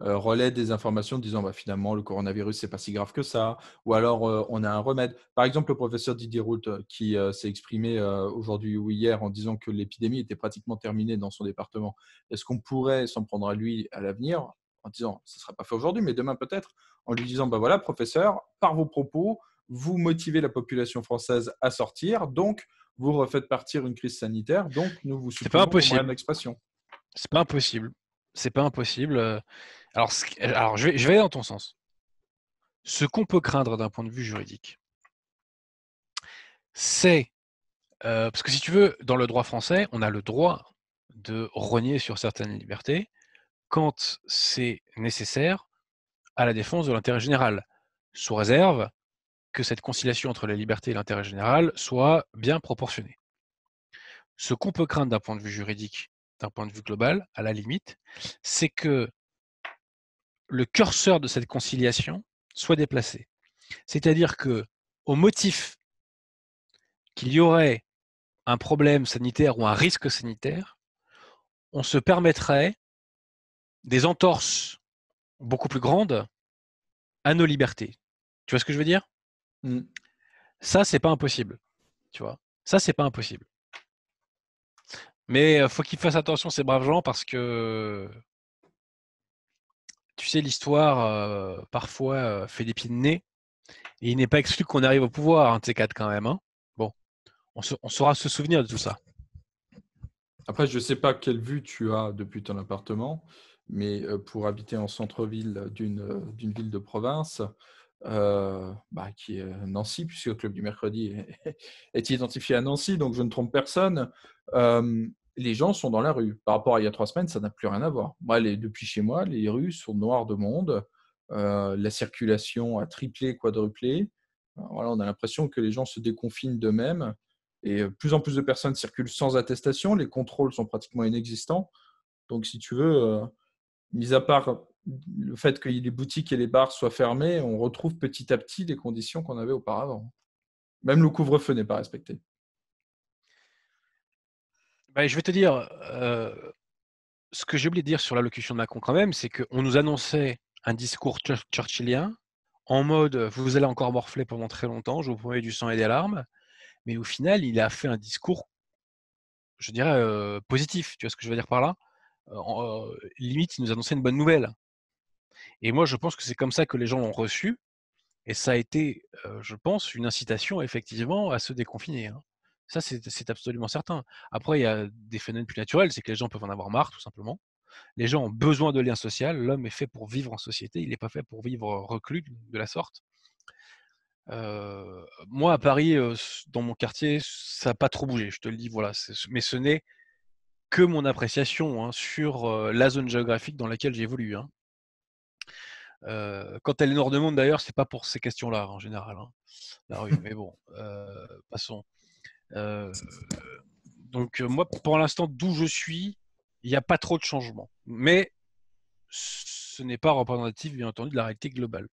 Speaker 1: relaient des informations disant bah, finalement le coronavirus, c'est pas si grave que ça, ou alors on a un remède. Par exemple, le professeur Didier Roult qui s'est exprimé aujourd'hui ou hier en disant que l'épidémie était pratiquement terminée dans son département. Est-ce qu'on pourrait s'en prendre à lui à l'avenir en disant ce ne sera pas fait aujourd'hui, mais demain peut-être, en lui disant bah voilà, professeur, par vos propos, vous motivez la population française à sortir, donc vous refaites partir une crise sanitaire, donc nous vous supprimons pas impossible. expression. C'est pas impossible. C'est pas impossible. Euh. Alors, euh, alors je, vais, je dans ton sens.
Speaker 2: Ce qu'on peut craindre d'un point de vue juridique, c'est euh, parce que si tu veux, dans le droit français, on a le droit de renier sur certaines libertés quand c'est nécessaire à la défense de l'intérêt général, sous réserve que cette conciliation entre la liberté et l'intérêt général soit bien proportionnée. Ce qu'on peut craindre d'un point de vue juridique, d'un point de vue global, à la limite, c'est que le curseur de cette conciliation soit déplacé. C'est-à-dire que, au motif qu'il y aurait un problème sanitaire ou un risque sanitaire, on se permettrait des entorses beaucoup plus grandes à nos libertés. Tu vois ce que je veux dire Mmh. Ça, c'est pas impossible. Tu vois, ça, c'est pas impossible. Mais faut qu'ils fassent attention, ces braves gens, parce que tu sais, l'histoire parfois fait des pieds de nez. Et il n'est pas exclu qu'on arrive au pouvoir, un hein, quatre quand même. Hein. Bon, on, on, saura se souvenir de tout ça.
Speaker 1: Après, je ne sais pas quelle vue tu as depuis ton appartement, mais pour habiter en centre-ville d'une ville de province, euh, bah, qui est euh, Nancy, puisque le Club du Mercredi [LAUGHS] est, identifié à Nancy, donc je ne trompe personne, les gens sont dans la rue. Par rapport à il y a trois semaines, ça n'a plus rien à voir. Moi, depuis chez moi, les rues sont noires de monde, euh, la circulation a triplé, quadruplé. Voilà, on a l'impression que les gens se déconfinent d'eux-mêmes et plus en plus de personnes circulent sans attestation, les contrôles sont pratiquement inexistants. Donc, si tu veux, mis à part le fait que les boutiques et les bars soient fermés, on retrouve petit à petit les conditions qu'on avait auparavant. Même le couvre-feu n'est pas respecté. Bah, je vais te dire, euh, ce que j'ai
Speaker 2: oublié de dire sur l'allocution de Macron quand même, c'est qu'on nous annonçait un discours churchillien en mode vous allez encore morfler pendant très longtemps, je vous promets du sang et des larmes, mais au final, il a fait un discours, je dirais, euh, positif, tu vois ce que je veux dire par là. Euh, limite, il nous annonçait une bonne nouvelle. Et moi, je pense que c'est comme ça que les gens l'ont reçu. Et ça a été, je pense, une incitation effectivement à se déconfiner. Hein. Ça, c'est absolument certain. Après, il y a des phénomènes plus naturels, c'est que les gens peuvent en avoir marre, tout simplement. Les gens ont besoin de liens sociaux. L'homme est fait pour vivre en société. Il n'est pas fait pour vivre reclus de la sorte. moi, à Paris, dans mon quartier, ça n'a pas trop bougé. Je te le dis, voilà. Mais ce n'est que mon appréciation hein, sur la zone géographique dans laquelle j'évolue. Hein quand elle est Nord de Monde, d'ailleurs, c'est pas pour ces questions-là en général, hein, Mais bon, passons. donc moi, pour l'instant, d'où je suis, il n'y a pas trop de changements. Mais ce n'est pas représentatif, bien entendu, de la réalité globale.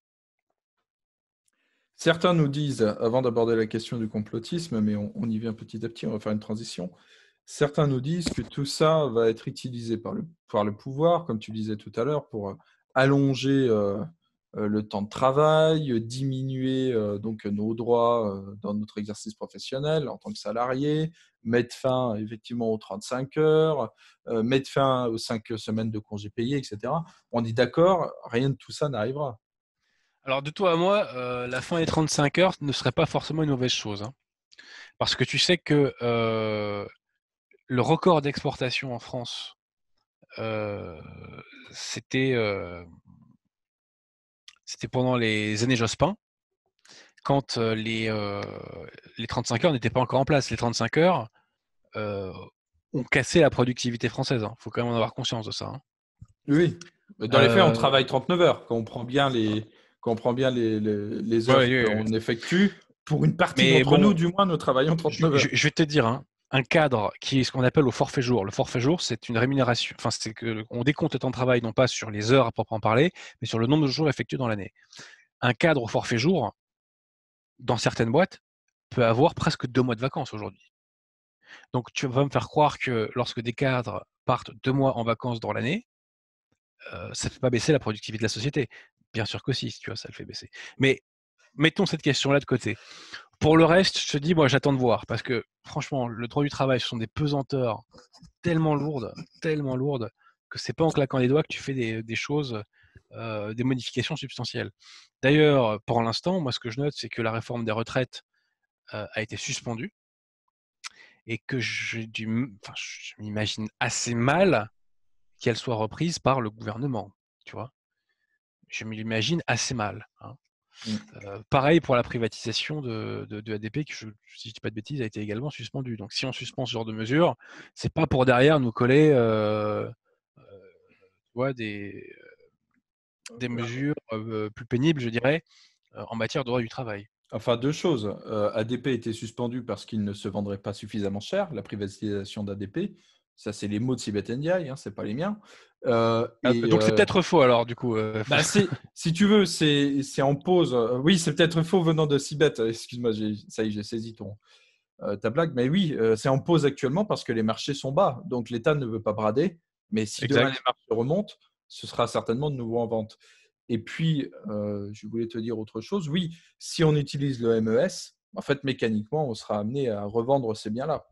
Speaker 1: Certains nous disent, avant d'aborder la question du complotisme, mais on, y vient petit à petit, on va faire une transition. Certains nous disent que tout ça va être utilisé par par le pouvoir, comme tu disais tout à l'heure, pour allonger euh, euh, le temps de travail, euh, diminuer donc nos droits dans notre exercice professionnel en tant que salarié, mettre fin effectivement aux 35 heures, mettre fin aux 5 semaines de congés payés, etc. On dit d'accord, rien de tout ça n'arrivera. Alors de toi à
Speaker 2: moi, la fin des 35 heures ne serait pas forcément une mauvaise chose. Hein. Parce que tu sais que le record d'exportation en France euh, c'était euh, c'était pendant les années Jospin, quand euh, les, les 35 heures n'étaient pas encore en place. Les 35 heures ont cassé la productivité française. Il hein. faut quand même en avoir conscience de ça. Hein.
Speaker 1: Oui, dans les faits, on travaille 39 heures. Quand on prend bien les, quand on prend bien les, les, heures qu'on effectue, pour une partie d'entre nous, du moins, nous travaillons 39 heures. Je, je vais te
Speaker 2: dire, hein, un cadre qui est ce qu'on appelle au forfait jour. Le forfait jour, c'est une rémunération, enfin, c'est qu'on décompte le temps de travail non pas sur les heures à proprement parler, mais sur le nombre de jours effectués dans l'année. Un cadre au forfait jour, dans certaines boîtes, peut avoir presque deux mois de vacances aujourd'hui. Donc, tu vas me faire croire que lorsque des cadres partent deux mois en vacances dans l'année, euh, ça ne fait pas baisser la productivité de la société. Bien sûr que si, tu vois, ça le fait baisser. Mais mettons cette question-là de côté pour le reste, je te dis, moi, j'attends de voir. Parce que, franchement, le droit du travail, ce sont des pesanteurs tellement lourdes, tellement lourdes, que c'est pas en claquant les doigts que tu fais des, choses, euh, des modifications substantielles. D'ailleurs, pour l'instant, moi, ce que je note, c'est que la réforme des retraites euh, a été suspendue. Et que je, enfin, je m'imagine assez mal qu'elle soit reprise par le gouvernement. Tu vois Je m'imagine assez mal. Hein. Mmh. pareil pour la privatisation de, ADP, qui, je, si je ne dis pas de bêtises, a été également suspendue. Donc, si on suspend ce genre de mesures, c'est pas pour derrière nous coller des, ah des bah. mesures plus pénibles, je dirais,
Speaker 1: en matière de droit du travail. Enfin, deux choses. ADP était suspendu parce qu'il ne se vendrait pas suffisamment cher, la privatisation d'ADP. Ça, c'est les mots de Sibeth Ndiaye, ce hein, c'est pas les miens. Euh, ah, donc, c'est euh, peut-être faux, alors, du coup. Euh, bah, si tu veux, c'est en pause. Oui, c'est peut-être faux venant de Sibeth. Excuse-moi, ça y est, j'ai saisi ton, ta blague. Mais oui, c'est en pause actuellement parce que les marchés sont bas. Donc, l'État ne veut pas brader. Mais si demain les marchés remontent, ce sera certainement de nouveau en vente. Et puis, je voulais te dire autre chose. Oui, si on utilise le MES, en fait, mécaniquement, on sera amené à revendre ces biens-là.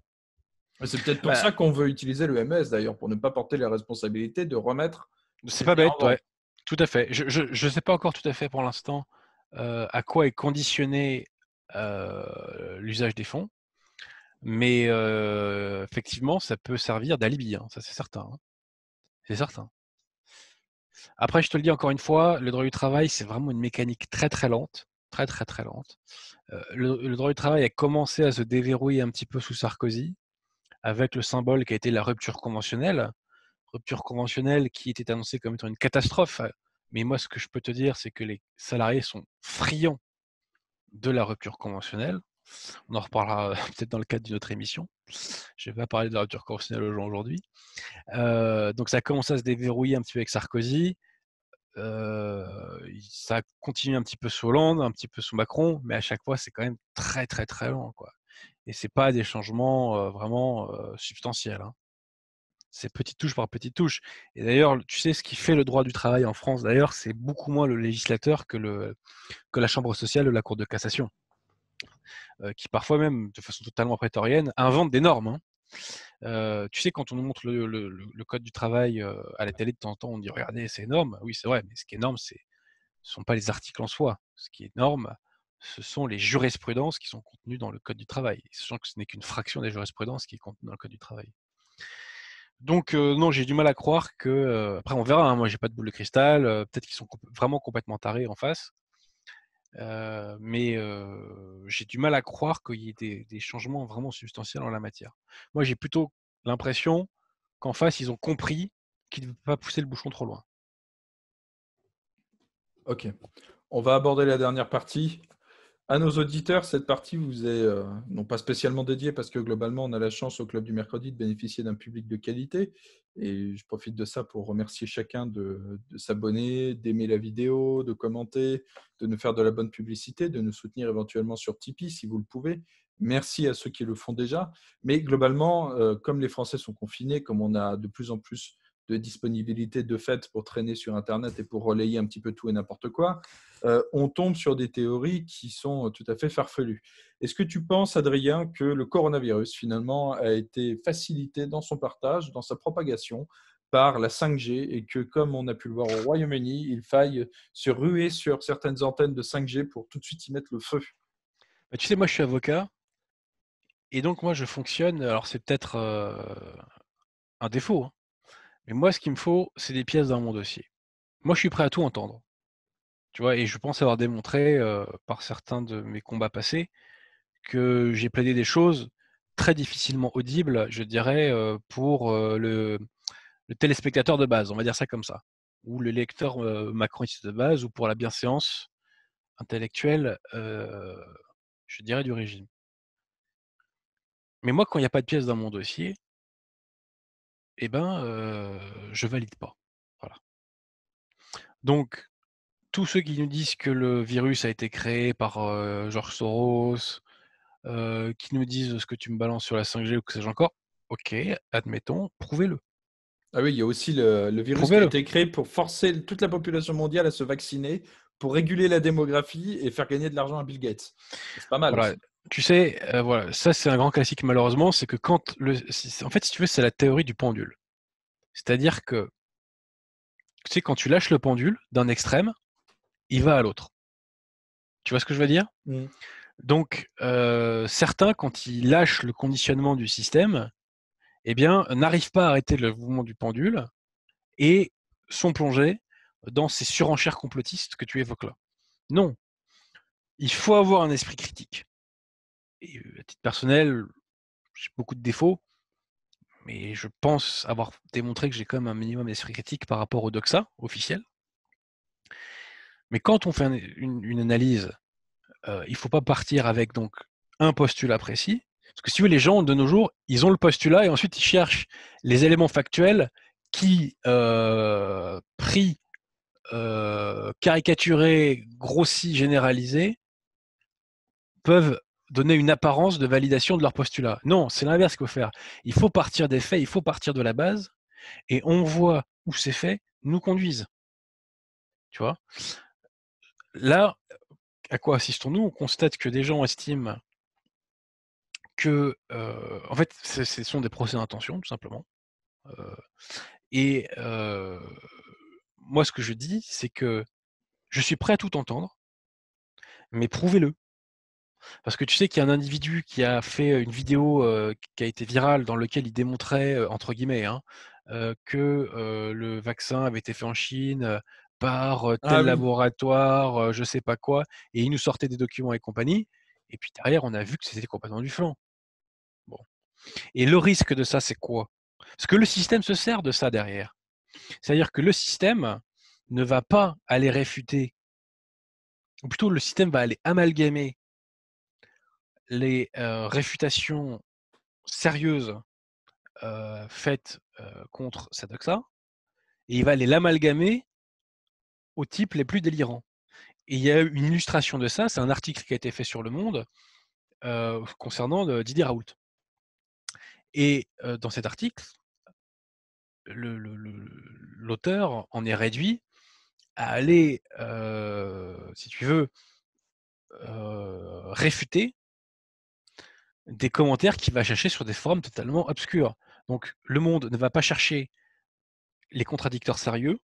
Speaker 1: C'est peut-être pour bah. ça qu'on veut utiliser le MS d'ailleurs, pour ne pas porter les responsabilités de remettre. C'est pas
Speaker 2: bête, Tout à fait. Je ne sais pas encore tout à fait pour l'instant euh, à quoi est conditionné euh, l'usage des fonds, mais euh, effectivement, ça peut servir d'alibi, hein, ça c'est certain. Hein. C'est certain. Après, je te le dis encore une fois, le droit du travail, c'est vraiment une mécanique très très lente. Très très très lente. le, droit du travail a commencé à se déverrouiller un petit peu sous Sarkozy avec le symbole qui a été la rupture conventionnelle. Rupture conventionnelle qui était annoncée comme étant une catastrophe. Mais moi, ce que je peux te dire, c'est que les salariés sont friands de la rupture conventionnelle. On en reparlera euh, [LAUGHS] peut-être dans le cadre d'une autre émission. Je ne vais pas parler de la rupture conventionnelle aujourd'hui. Euh, donc ça commence à se déverrouiller un petit peu avec Sarkozy. Euh, ça continue un petit peu sous Hollande, un petit peu sous Macron, mais à chaque fois, c'est quand même très, très, très lent. Quoi. Et c'est pas des changements vraiment substantiels. Hein. C'est petite touche par petite touche. Et d'ailleurs, tu sais, ce qui fait le droit du travail en France, d'ailleurs, c'est beaucoup moins le législateur que, le, que la Chambre sociale ou la Cour de cassation, qui parfois même, de façon totalement prétorienne, invente des normes. Hein. tu sais, quand on nous montre le, code du travail à la télé de temps en temps, on dit regardez, c'est énorme. Oui, c'est vrai, mais ce qui est énorme, ce ne sont pas les articles en soi. Ce qui est énorme, ce sont les jurisprudences qui sont contenues dans le Code du travail, sachant que ce n'est qu'une fraction des jurisprudences qui est contenue dans le Code du travail. Donc euh, non, j'ai du mal à croire que. Euh, après, on verra. Moi, hein, moi, j'ai pas de boule de cristal. Euh, peut-être qu'ils sont vraiment complètement tarés en face. mais j'ai du mal à croire qu'il y ait des, changements vraiment substantiels en la matière. Moi, j'ai plutôt l'impression qu'en face, ils ont compris qu'ils ne veulent pas pousser le
Speaker 1: bouchon trop loin. Ok. On va aborder la dernière partie. À nos auditeurs, cette partie vous est euh, non pas spécialement dédiée parce que globalement, on a la chance au Club du Mercredi de bénéficier d'un public de qualité. Et je profite de ça pour remercier chacun de, s'abonner, d'aimer la vidéo, de commenter, de nous faire de la bonne publicité, de nous soutenir éventuellement sur Tipeee si vous le pouvez. Merci à ceux qui le font déjà. Mais globalement, euh, comme les Français sont confinés, comme on a de plus en plus de disponibilité de fait pour traîner sur Internet et pour relayer un petit peu tout et n'importe quoi, euh, on tombe sur des théories qui sont tout à fait farfelues. Est-ce que tu penses, Adrien, que le coronavirus, finalement, a été facilité dans son partage, dans sa propagation par la 5G et que, comme on a pu le voir au Royaume-Uni, il faille se ruer sur certaines antennes de 5G pour tout de suite y mettre le feu bah, Tu sais, moi, je suis avocat. Et donc, moi, je
Speaker 2: fonctionne. Alors, c'est peut-être euh, un défaut. Hein, moi, ce qu'il me faut, c'est des pièces dans mon dossier. Moi, je suis prêt à tout entendre. Tu vois, et je pense avoir démontré par certains de mes combats passés que j'ai plaidé des choses très difficilement audibles, je dirais, pour le, le, téléspectateur de base, on va dire ça comme ça, ou le lecteur macroniste de base, ou pour la bienséance intellectuelle, je dirais, du régime. Mais moi, quand il n'y a pas de pièces dans mon dossier, eh ben, euh, je valide pas. Voilà. Donc, tous ceux qui nous disent que le virus a été créé par euh, George Soros, euh, qui nous disent ce que tu me balances sur la
Speaker 1: 5G ou que sais-je encore, ok, admettons, prouvez-le. Ah oui, il y a aussi le, virus qui a été créé pour forcer toute la population mondiale à se vacciner, pour réguler la démographie et faire gagner de l'argent à Bill Gates. C'est pas mal.
Speaker 2: Tu sais, euh, voilà, ça c'est un grand classique malheureusement, c'est que quand le, en fait, si tu veux, c'est la théorie du pendule. C'est-à-dire que, tu sais, quand tu lâches le pendule d'un extrême, il va à l'autre. Tu vois ce que je veux dire mmh. Donc, euh, certains, quand ils lâchent le conditionnement du système, eh bien, n'arrivent pas à arrêter le mouvement du pendule et sont plongés dans ces surenchères complotistes que tu évoques là. Non, il faut avoir un esprit critique. Et à titre personnel, j'ai beaucoup de défauts, mais je pense avoir démontré que j'ai quand même un minimum d'esprit critique par rapport au doxa officiel. Mais quand on fait une, analyse, il ne faut pas partir avec donc un postulat précis, parce que si vous les gens de nos jours, ils ont le postulat et ensuite ils cherchent les éléments factuels qui, pris, caricaturés, grossis, généralisés, peuvent donner une apparence de validation de leur postulat. Non, c'est l'inverse qu'il faut faire. Il faut partir des faits, il faut partir de la base, et on voit où ces faits nous conduisent. Tu vois Là, à quoi assistons-nous On constate que des gens estiment que, euh, en fait, ce sont des procès d'intention, tout simplement. Euh, et euh, moi, ce que je dis, c'est que je suis prêt à tout entendre, mais prouvez-le. Parce que tu sais qu'il y a un individu qui a fait une vidéo qui a été virale dans laquelle il démontrait, entre guillemets, hein, que le vaccin avait été fait en Chine par ah tel laboratoire, je sais pas quoi, et il nous sortait des documents et compagnie. Et puis derrière, on a vu que c'était complètement du flanc. Bon. Et le risque de ça, c'est quoi Parce que le système se sert de ça derrière. C'est-à-dire que le système ne va pas aller réfuter, ou plutôt le système va aller amalgamer les réfutations sérieuses faites contre cet et il va les l'amalgamer aux types les plus délirants. Et il y a une illustration de ça, c'est un article qui a été fait sur Le Monde concernant Didier Raoult. Et dans cet article, l'auteur en est réduit à aller, si tu veux, réfuter des commentaires qu'il va chercher sur des forums totalement obscurs. Donc le monde ne va pas chercher les contradicteurs sérieux,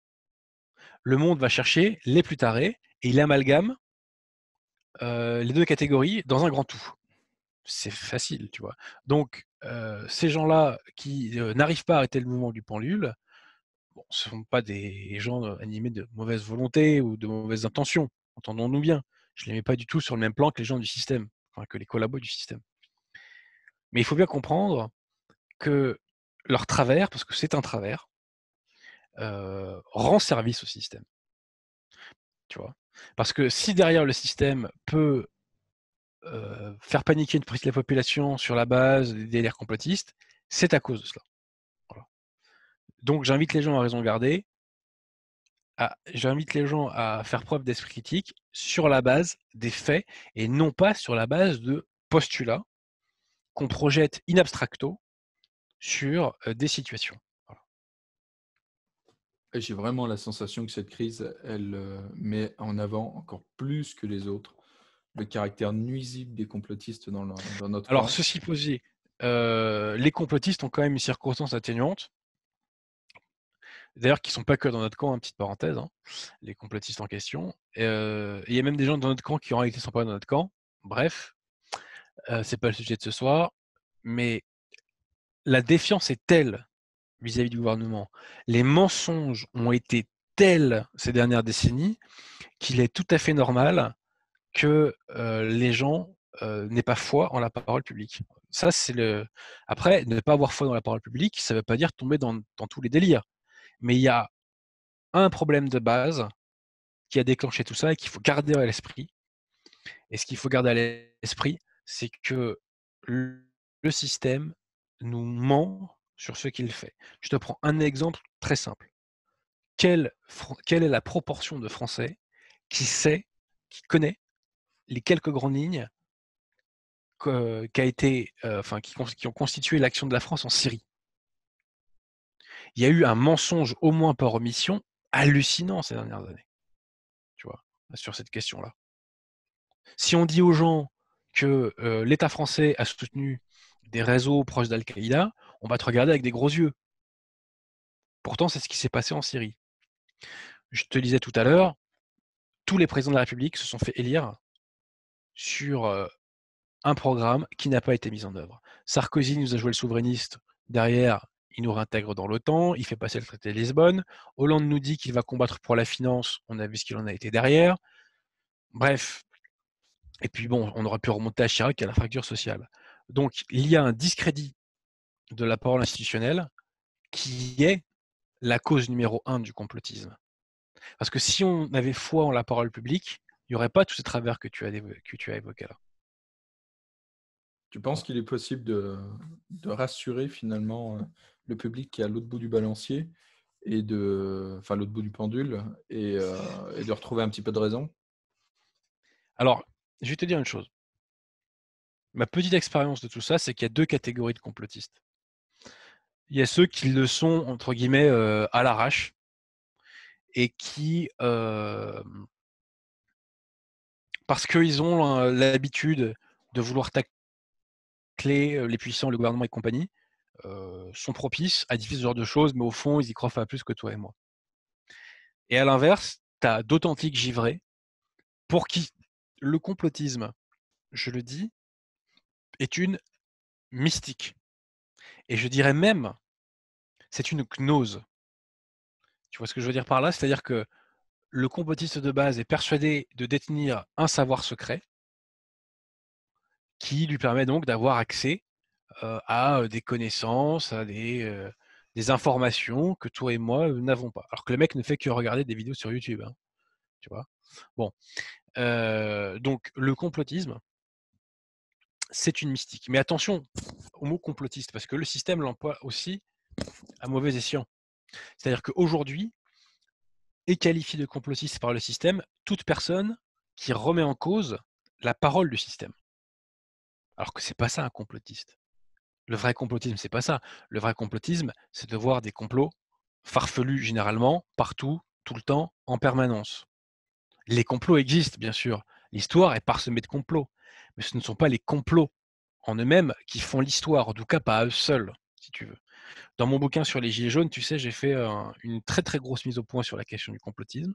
Speaker 2: le monde va chercher les plus tarés et il amalgame euh, les deux catégories dans un grand tout. C'est facile, tu vois. Donc euh, ces gens-là qui euh, n'arrivent pas à arrêter le mouvement du pendule, ce ne sont pas des gens animés de mauvaise volonté ou de mauvaise intention, entendons-nous bien. Je ne les mets pas du tout sur le même plan que les gens du système, enfin, que les collabos du système. Mais il faut bien comprendre que leur travers, parce que c'est un travers, euh, rend service au système. Tu vois Parce que si derrière le système peut euh, faire paniquer une partie de la population sur la base des délires complotistes, c'est à cause de cela. Donc j'invite les gens à raison garder. J'invite les gens à faire preuve d'esprit critique sur la base des faits et non pas sur la base de postulats qu'on projette in abstracto
Speaker 1: sur des situations. J'ai vraiment la sensation que cette crise, elle met en avant encore plus que les autres le caractère nuisible des complotistes dans, notre. Alors, ceci posé,
Speaker 2: les complotistes ont quand même une circonstance atténuante. D'ailleurs, qui sont pas que dans notre camp, Une hein, petite parenthèse, hein, les complotistes en question. Il y a même des gens dans notre camp qui en réalité sont pas dans notre camp. Bref, c'est pas le sujet de ce soir, mais la défiance est telle vis-à-vis du gouvernement, les mensonges ont été tels ces dernières décennies qu'il est tout à fait normal que les gens n'aient pas foi en la parole publique. Ça, c'est le. Après, ne pas avoir foi dans la parole publique, ça ne veut pas dire tomber dans, dans tous les délires. Mais il y a un problème de base qui a déclenché tout ça et qu'il faut garder à l'esprit. Et ce qu'il faut garder à l'esprit, c'est que le système nous ment sur ce qu'il fait. Je te prends un exemple très simple. Quelle, est la proportion de Français qui sait, qui connaît les quelques grandes lignes euh, qui, qui ont constitué l'action de la France en Syrie Il y a eu un mensonge au moins par omission hallucinant ces dernières années, tu vois, sur cette question-là. Si on dit aux gens que euh, l'État français a soutenu des réseaux proches d'Al-Qaïda, on va te regarder avec des gros yeux. Pourtant, c'est ce qui s'est passé en Syrie. Je te disais tout à l'heure, tous les présidents de la République se sont fait élire sur euh, un programme qui n'a pas été mis en œuvre. Sarkozy nous a joué le souverainiste derrière il nous réintègre dans l'OTAN, il fait passer le traité de Lisbonne. Hollande nous dit qu'il va combattre pour la finance, on a vu ce qu'il en a été derrière. Bref, et puis bon, on aurait pu remonter à Chirac à la fracture sociale. Donc il y a un discrédit de la parole institutionnelle qui est la cause numéro un du complotisme. Parce que si on avait foi en la parole publique, il n'y aurait pas tous ces travers que tu as, évoqués là.
Speaker 1: Tu penses qu'il est possible de, rassurer finalement euh, le public qui est à l'autre bout du balancier et de, enfin l'autre bout du pendule et, euh, et de retrouver un petit peu de raison Alors,
Speaker 2: je vais te dire une chose. Ma petite expérience de tout ça, c'est qu'il y a deux catégories de complotistes. Il y a ceux qui le sont, entre guillemets, à l'arrache et qui, parce qu'ils ont l'habitude de vouloir tacler les puissants, le gouvernement et compagnie, sont propices à diffuser ce genre de choses, mais au fond, ils y croient pas plus que toi et moi. Et à l'inverse, tu as d'authentiques givrés pour qui le complotisme, je le dis, est une mystique. Et je dirais même, c'est une gnose. Tu vois ce que je veux dire par là C'est-à-dire que le complotiste de base est persuadé de détenir un savoir secret qui lui permet donc d'avoir accès euh, à euh, des connaissances, à euh, des, informations que toi et moi n'avons pas. Alors que le mec ne fait que regarder des vidéos sur YouTube. Hein, tu vois Bon donc le complotisme, c'est une mystique. Mais attention au mot complotiste, parce que le système l'emploie aussi à mauvais escient. C'est-à-dire qu'aujourd'hui est qualifié de complotiste par le système toute personne qui remet en cause la parole du système. Alors que c'est pas ça un complotiste. Le vrai complotisme, c'est pas ça. Le vrai complotisme, c'est de voir des complots farfelus généralement, partout, tout le temps, en permanence. Les complots existent, bien sûr. L'histoire est parsemée de complots. Mais ce ne sont pas les complots en eux-mêmes qui font l'histoire, en tout cas pas à eux seuls, si tu veux. Dans mon bouquin sur les Gilets jaunes, tu sais, j'ai fait une très très grosse mise au point sur la question du complotisme.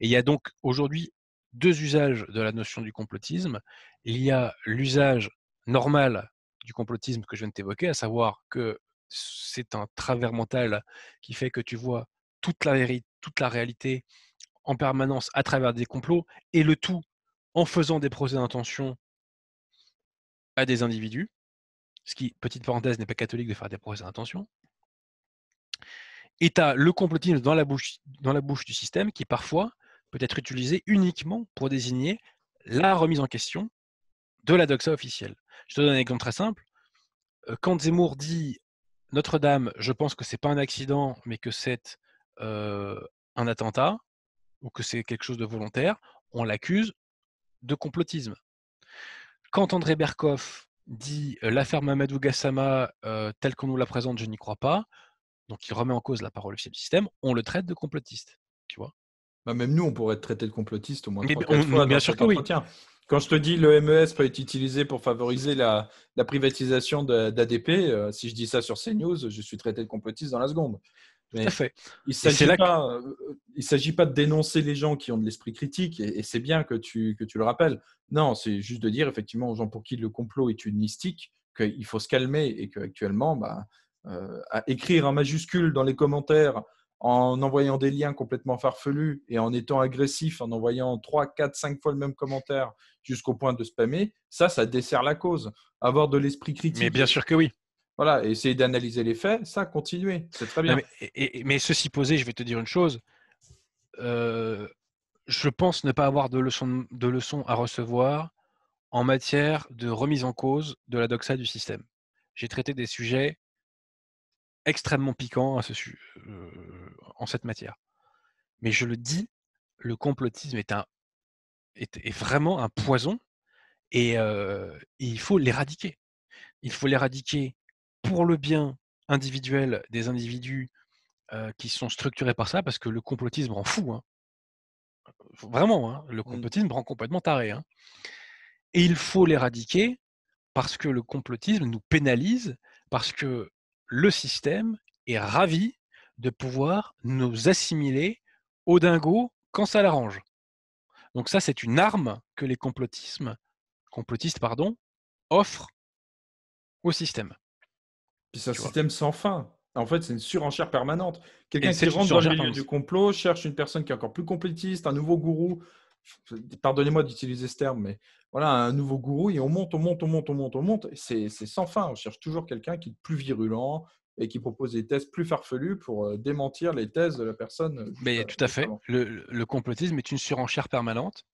Speaker 2: Et il y a donc aujourd'hui deux usages de la notion du complotisme. Il y a l'usage normal du complotisme que je viens de t'évoquer, à savoir que c'est un travers mental qui fait que tu vois toute la vérité, toute la réalité en permanence à travers des complots, et le tout en faisant des procès d'intention à des individus, ce qui, petite parenthèse, n'est pas catholique de faire des procès d'intention. Et tu as le complotisme dans la, bouche, dans la bouche du système qui parfois peut être utilisé uniquement pour désigner la remise en question de la doxa officielle. Je te donne un exemple très simple. Euh, quand Zemmour dit Notre-Dame, je pense que ce n'est pas un accident, mais que c'est euh, un attentat, ou que c'est quelque chose de volontaire, on l'accuse de complotisme. Quand André Berkoff dit euh, l'affaire Mamadou Gassama euh, telle qu'on nous la présente, je n'y crois pas, donc il remet en cause la parole officielle du système, on le traite de
Speaker 1: complotiste, tu vois. Bah, même nous, on pourrait être traité de complotiste au moins. fois bien sûr que oui. Quand je te dis le MES peut être utilisé pour favoriser la, privatisation d'ADP, euh, si je dis ça sur CNews, je suis traité de complotiste dans la seconde. Il ne euh, s'agit, pas, de dénoncer les gens qui ont de l'esprit critique, et, c'est bien que tu, que tu le rappelles. Non, c'est juste de dire effectivement aux gens pour qui le complot est une mystique qu'il faut se calmer et qu'actuellement, bah, euh, à écrire un majuscule dans les commentaires en envoyant des liens complètement farfelus et en étant agressif, en envoyant 3, 4, 5 fois le même commentaire jusqu'au point de spammer, ça, ça dessert la cause. Avoir de l'esprit critique. Mais bien sûr que oui. Voilà, essayer d'analyser les faits, ça, continuer. C'est très bien. mais, mais, ceci posé, je vais te dire une chose.
Speaker 2: Euh, je pense ne pas avoir de leçons de leçon à recevoir en matière de remise en cause de la doxa du système. J'ai traité des sujets extrêmement piquants à ce euh, en cette matière. Mais je le dis, le complotisme est, un, est, est vraiment un poison et euh, il faut l'éradiquer. Il faut l'éradiquer pour le bien individuel des individus qui sont structurés par ça, parce que le complotisme rend fou. Hein. Vraiment, hein, le mmh. complotisme rend complètement taré. Hein. Et il faut l'éradiquer parce que le complotisme nous pénalise, parce que le système est ravi de pouvoir nous assimiler au dingo quand ça l'arrange. Donc ça, c'est une arme que les complotismes, complotistes pardon, offrent au système.
Speaker 1: Puis c'est un système sans fin. En fait, c'est une surenchère permanente. Quelqu'un qui rentre dans le milieu du complot cherche une personne qui est encore plus complétiste, un nouveau gourou. Pardonnez-moi d'utiliser ce terme, mais voilà, un nouveau gourou, et on monte, on monte, on monte, on monte, on monte. C'est sans fin. On cherche toujours quelqu'un qui est plus virulent, et qui propose des thèses plus farfelues pour euh, démentir les thèses de la personne. Euh,
Speaker 2: mais euh, tout à fait. Le, le, complotisme est une surenchère permanente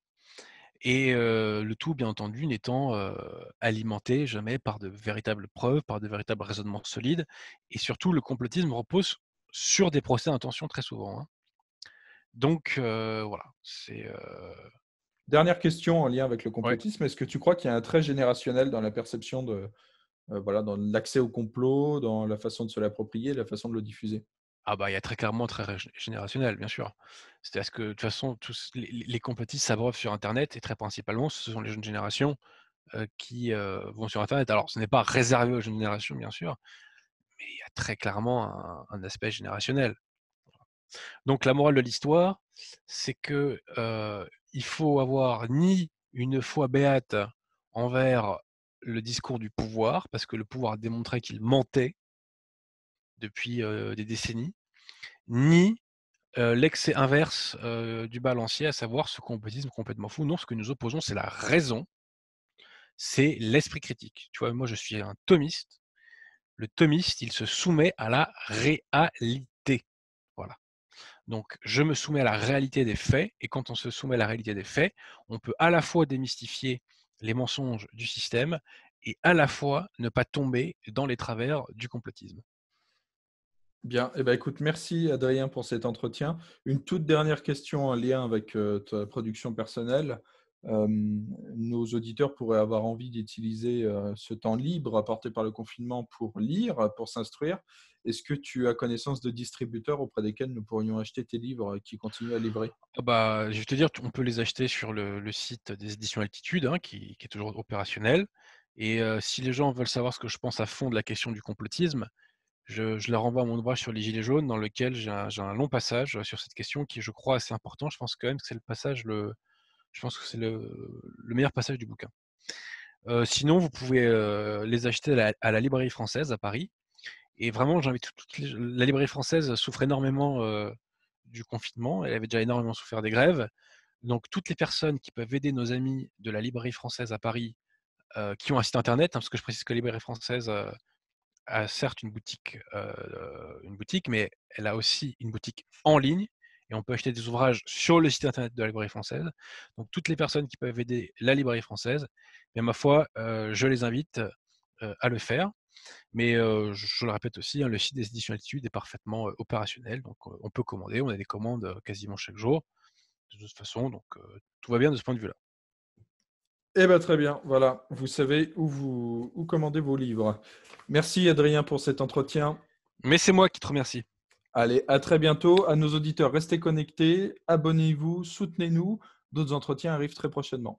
Speaker 2: et le tout, bien entendu, n'étant alimenté jamais par de véritables preuves, par de véritables raisonnements solides. Et surtout, le complotisme repose sur des procès d'intention très souvent. Hein.
Speaker 1: Donc, voilà, c'est... Dernière question en lien avec le complotisme. Est-ce que tu crois qu'il y a un trait générationnel dans la perception de... dans l'accès au complot, dans la façon de se l'approprier, la façon de le diffuser
Speaker 2: ah bah, il y a très clairement très générationnel, bien sûr. C'est-à-dire que de toute façon, tous les, les compétitions s'abreuvent sur Internet et très principalement, ce sont les jeunes générations qui vont sur Internet. Alors, ce n'est pas réservé aux jeunes générations, bien sûr, mais il y a très clairement un, aspect générationnel. Donc, la morale de l'histoire, c'est que il faut avoir ni une foi béate envers le discours du pouvoir, parce que le pouvoir a démontré qu'il mentait depuis des décennies, ni l'excès inverse du balancier, à savoir ce complotisme complètement fou. Non, ce que nous opposons, c'est la raison, c'est l'esprit critique. Tu vois, moi, je suis un thomiste. Le thomiste, il se soumet à la réalité. Voilà. Donc, je me soumets à la réalité des faits, et quand on se soumet à la réalité des faits, on peut à la fois démystifier les mensonges du système et à la fois ne pas tomber dans les travers du complotisme.
Speaker 1: Bien, eh ben, écoute, merci Adrien pour cet entretien. Une toute dernière question en lien avec euh, ta production personnelle. Euh, nos auditeurs pourraient avoir envie d'utiliser euh, ce temps libre apporté par le confinement pour lire, pour s'instruire. Est-ce que tu as connaissance de distributeurs auprès desquels nous pourrions acheter tes livres qui continuent à livrer
Speaker 2: ah bah, Je vais te dire, on peut les acheter sur le, site des éditions Altitude, hein, qui, est toujours opérationnel. Et si les gens veulent savoir ce que je pense à fond de la question du complotisme, je, la renvoie à mon ouvrage sur les Gilets jaunes, dans lequel j'ai un, long passage euh, sur cette question qui, je crois, assez important. Je pense quand même que c'est le passage le, je pense que c'est le, meilleur passage du bouquin. Euh, sinon, vous pouvez euh, les acheter à la, Librairie française à Paris. Et vraiment, j'invite toute, la Librairie française souffre énormément du confinement. Elle avait déjà énormément souffert des grèves. Donc, toutes les personnes qui peuvent aider nos amis de la Librairie française à Paris, qui ont un site internet, hein, parce que je précise que la Librairie française a certes une boutique, une boutique, mais elle a aussi une boutique en ligne. Et on peut acheter des ouvrages sur le site internet de la librairie française. Donc, toutes les personnes qui peuvent aider la librairie française, bien, ma foi, je les invite à le faire. Mais je, le répète aussi, hein, le site des éditions Altitude est parfaitement opérationnel. Donc, on peut commander. On a des commandes
Speaker 1: quasiment chaque jour. De toute façon, donc tout va bien de ce point de vue-là. Eh bien, très bien. Voilà, vous savez où vous où commander vos livres. Merci, Adrien, pour cet entretien. Mais c'est moi qui te remercie. Allez, à très bientôt. À nos auditeurs, restez connectés, abonnez-vous, soutenez-nous. D'autres entretiens arrivent très prochainement.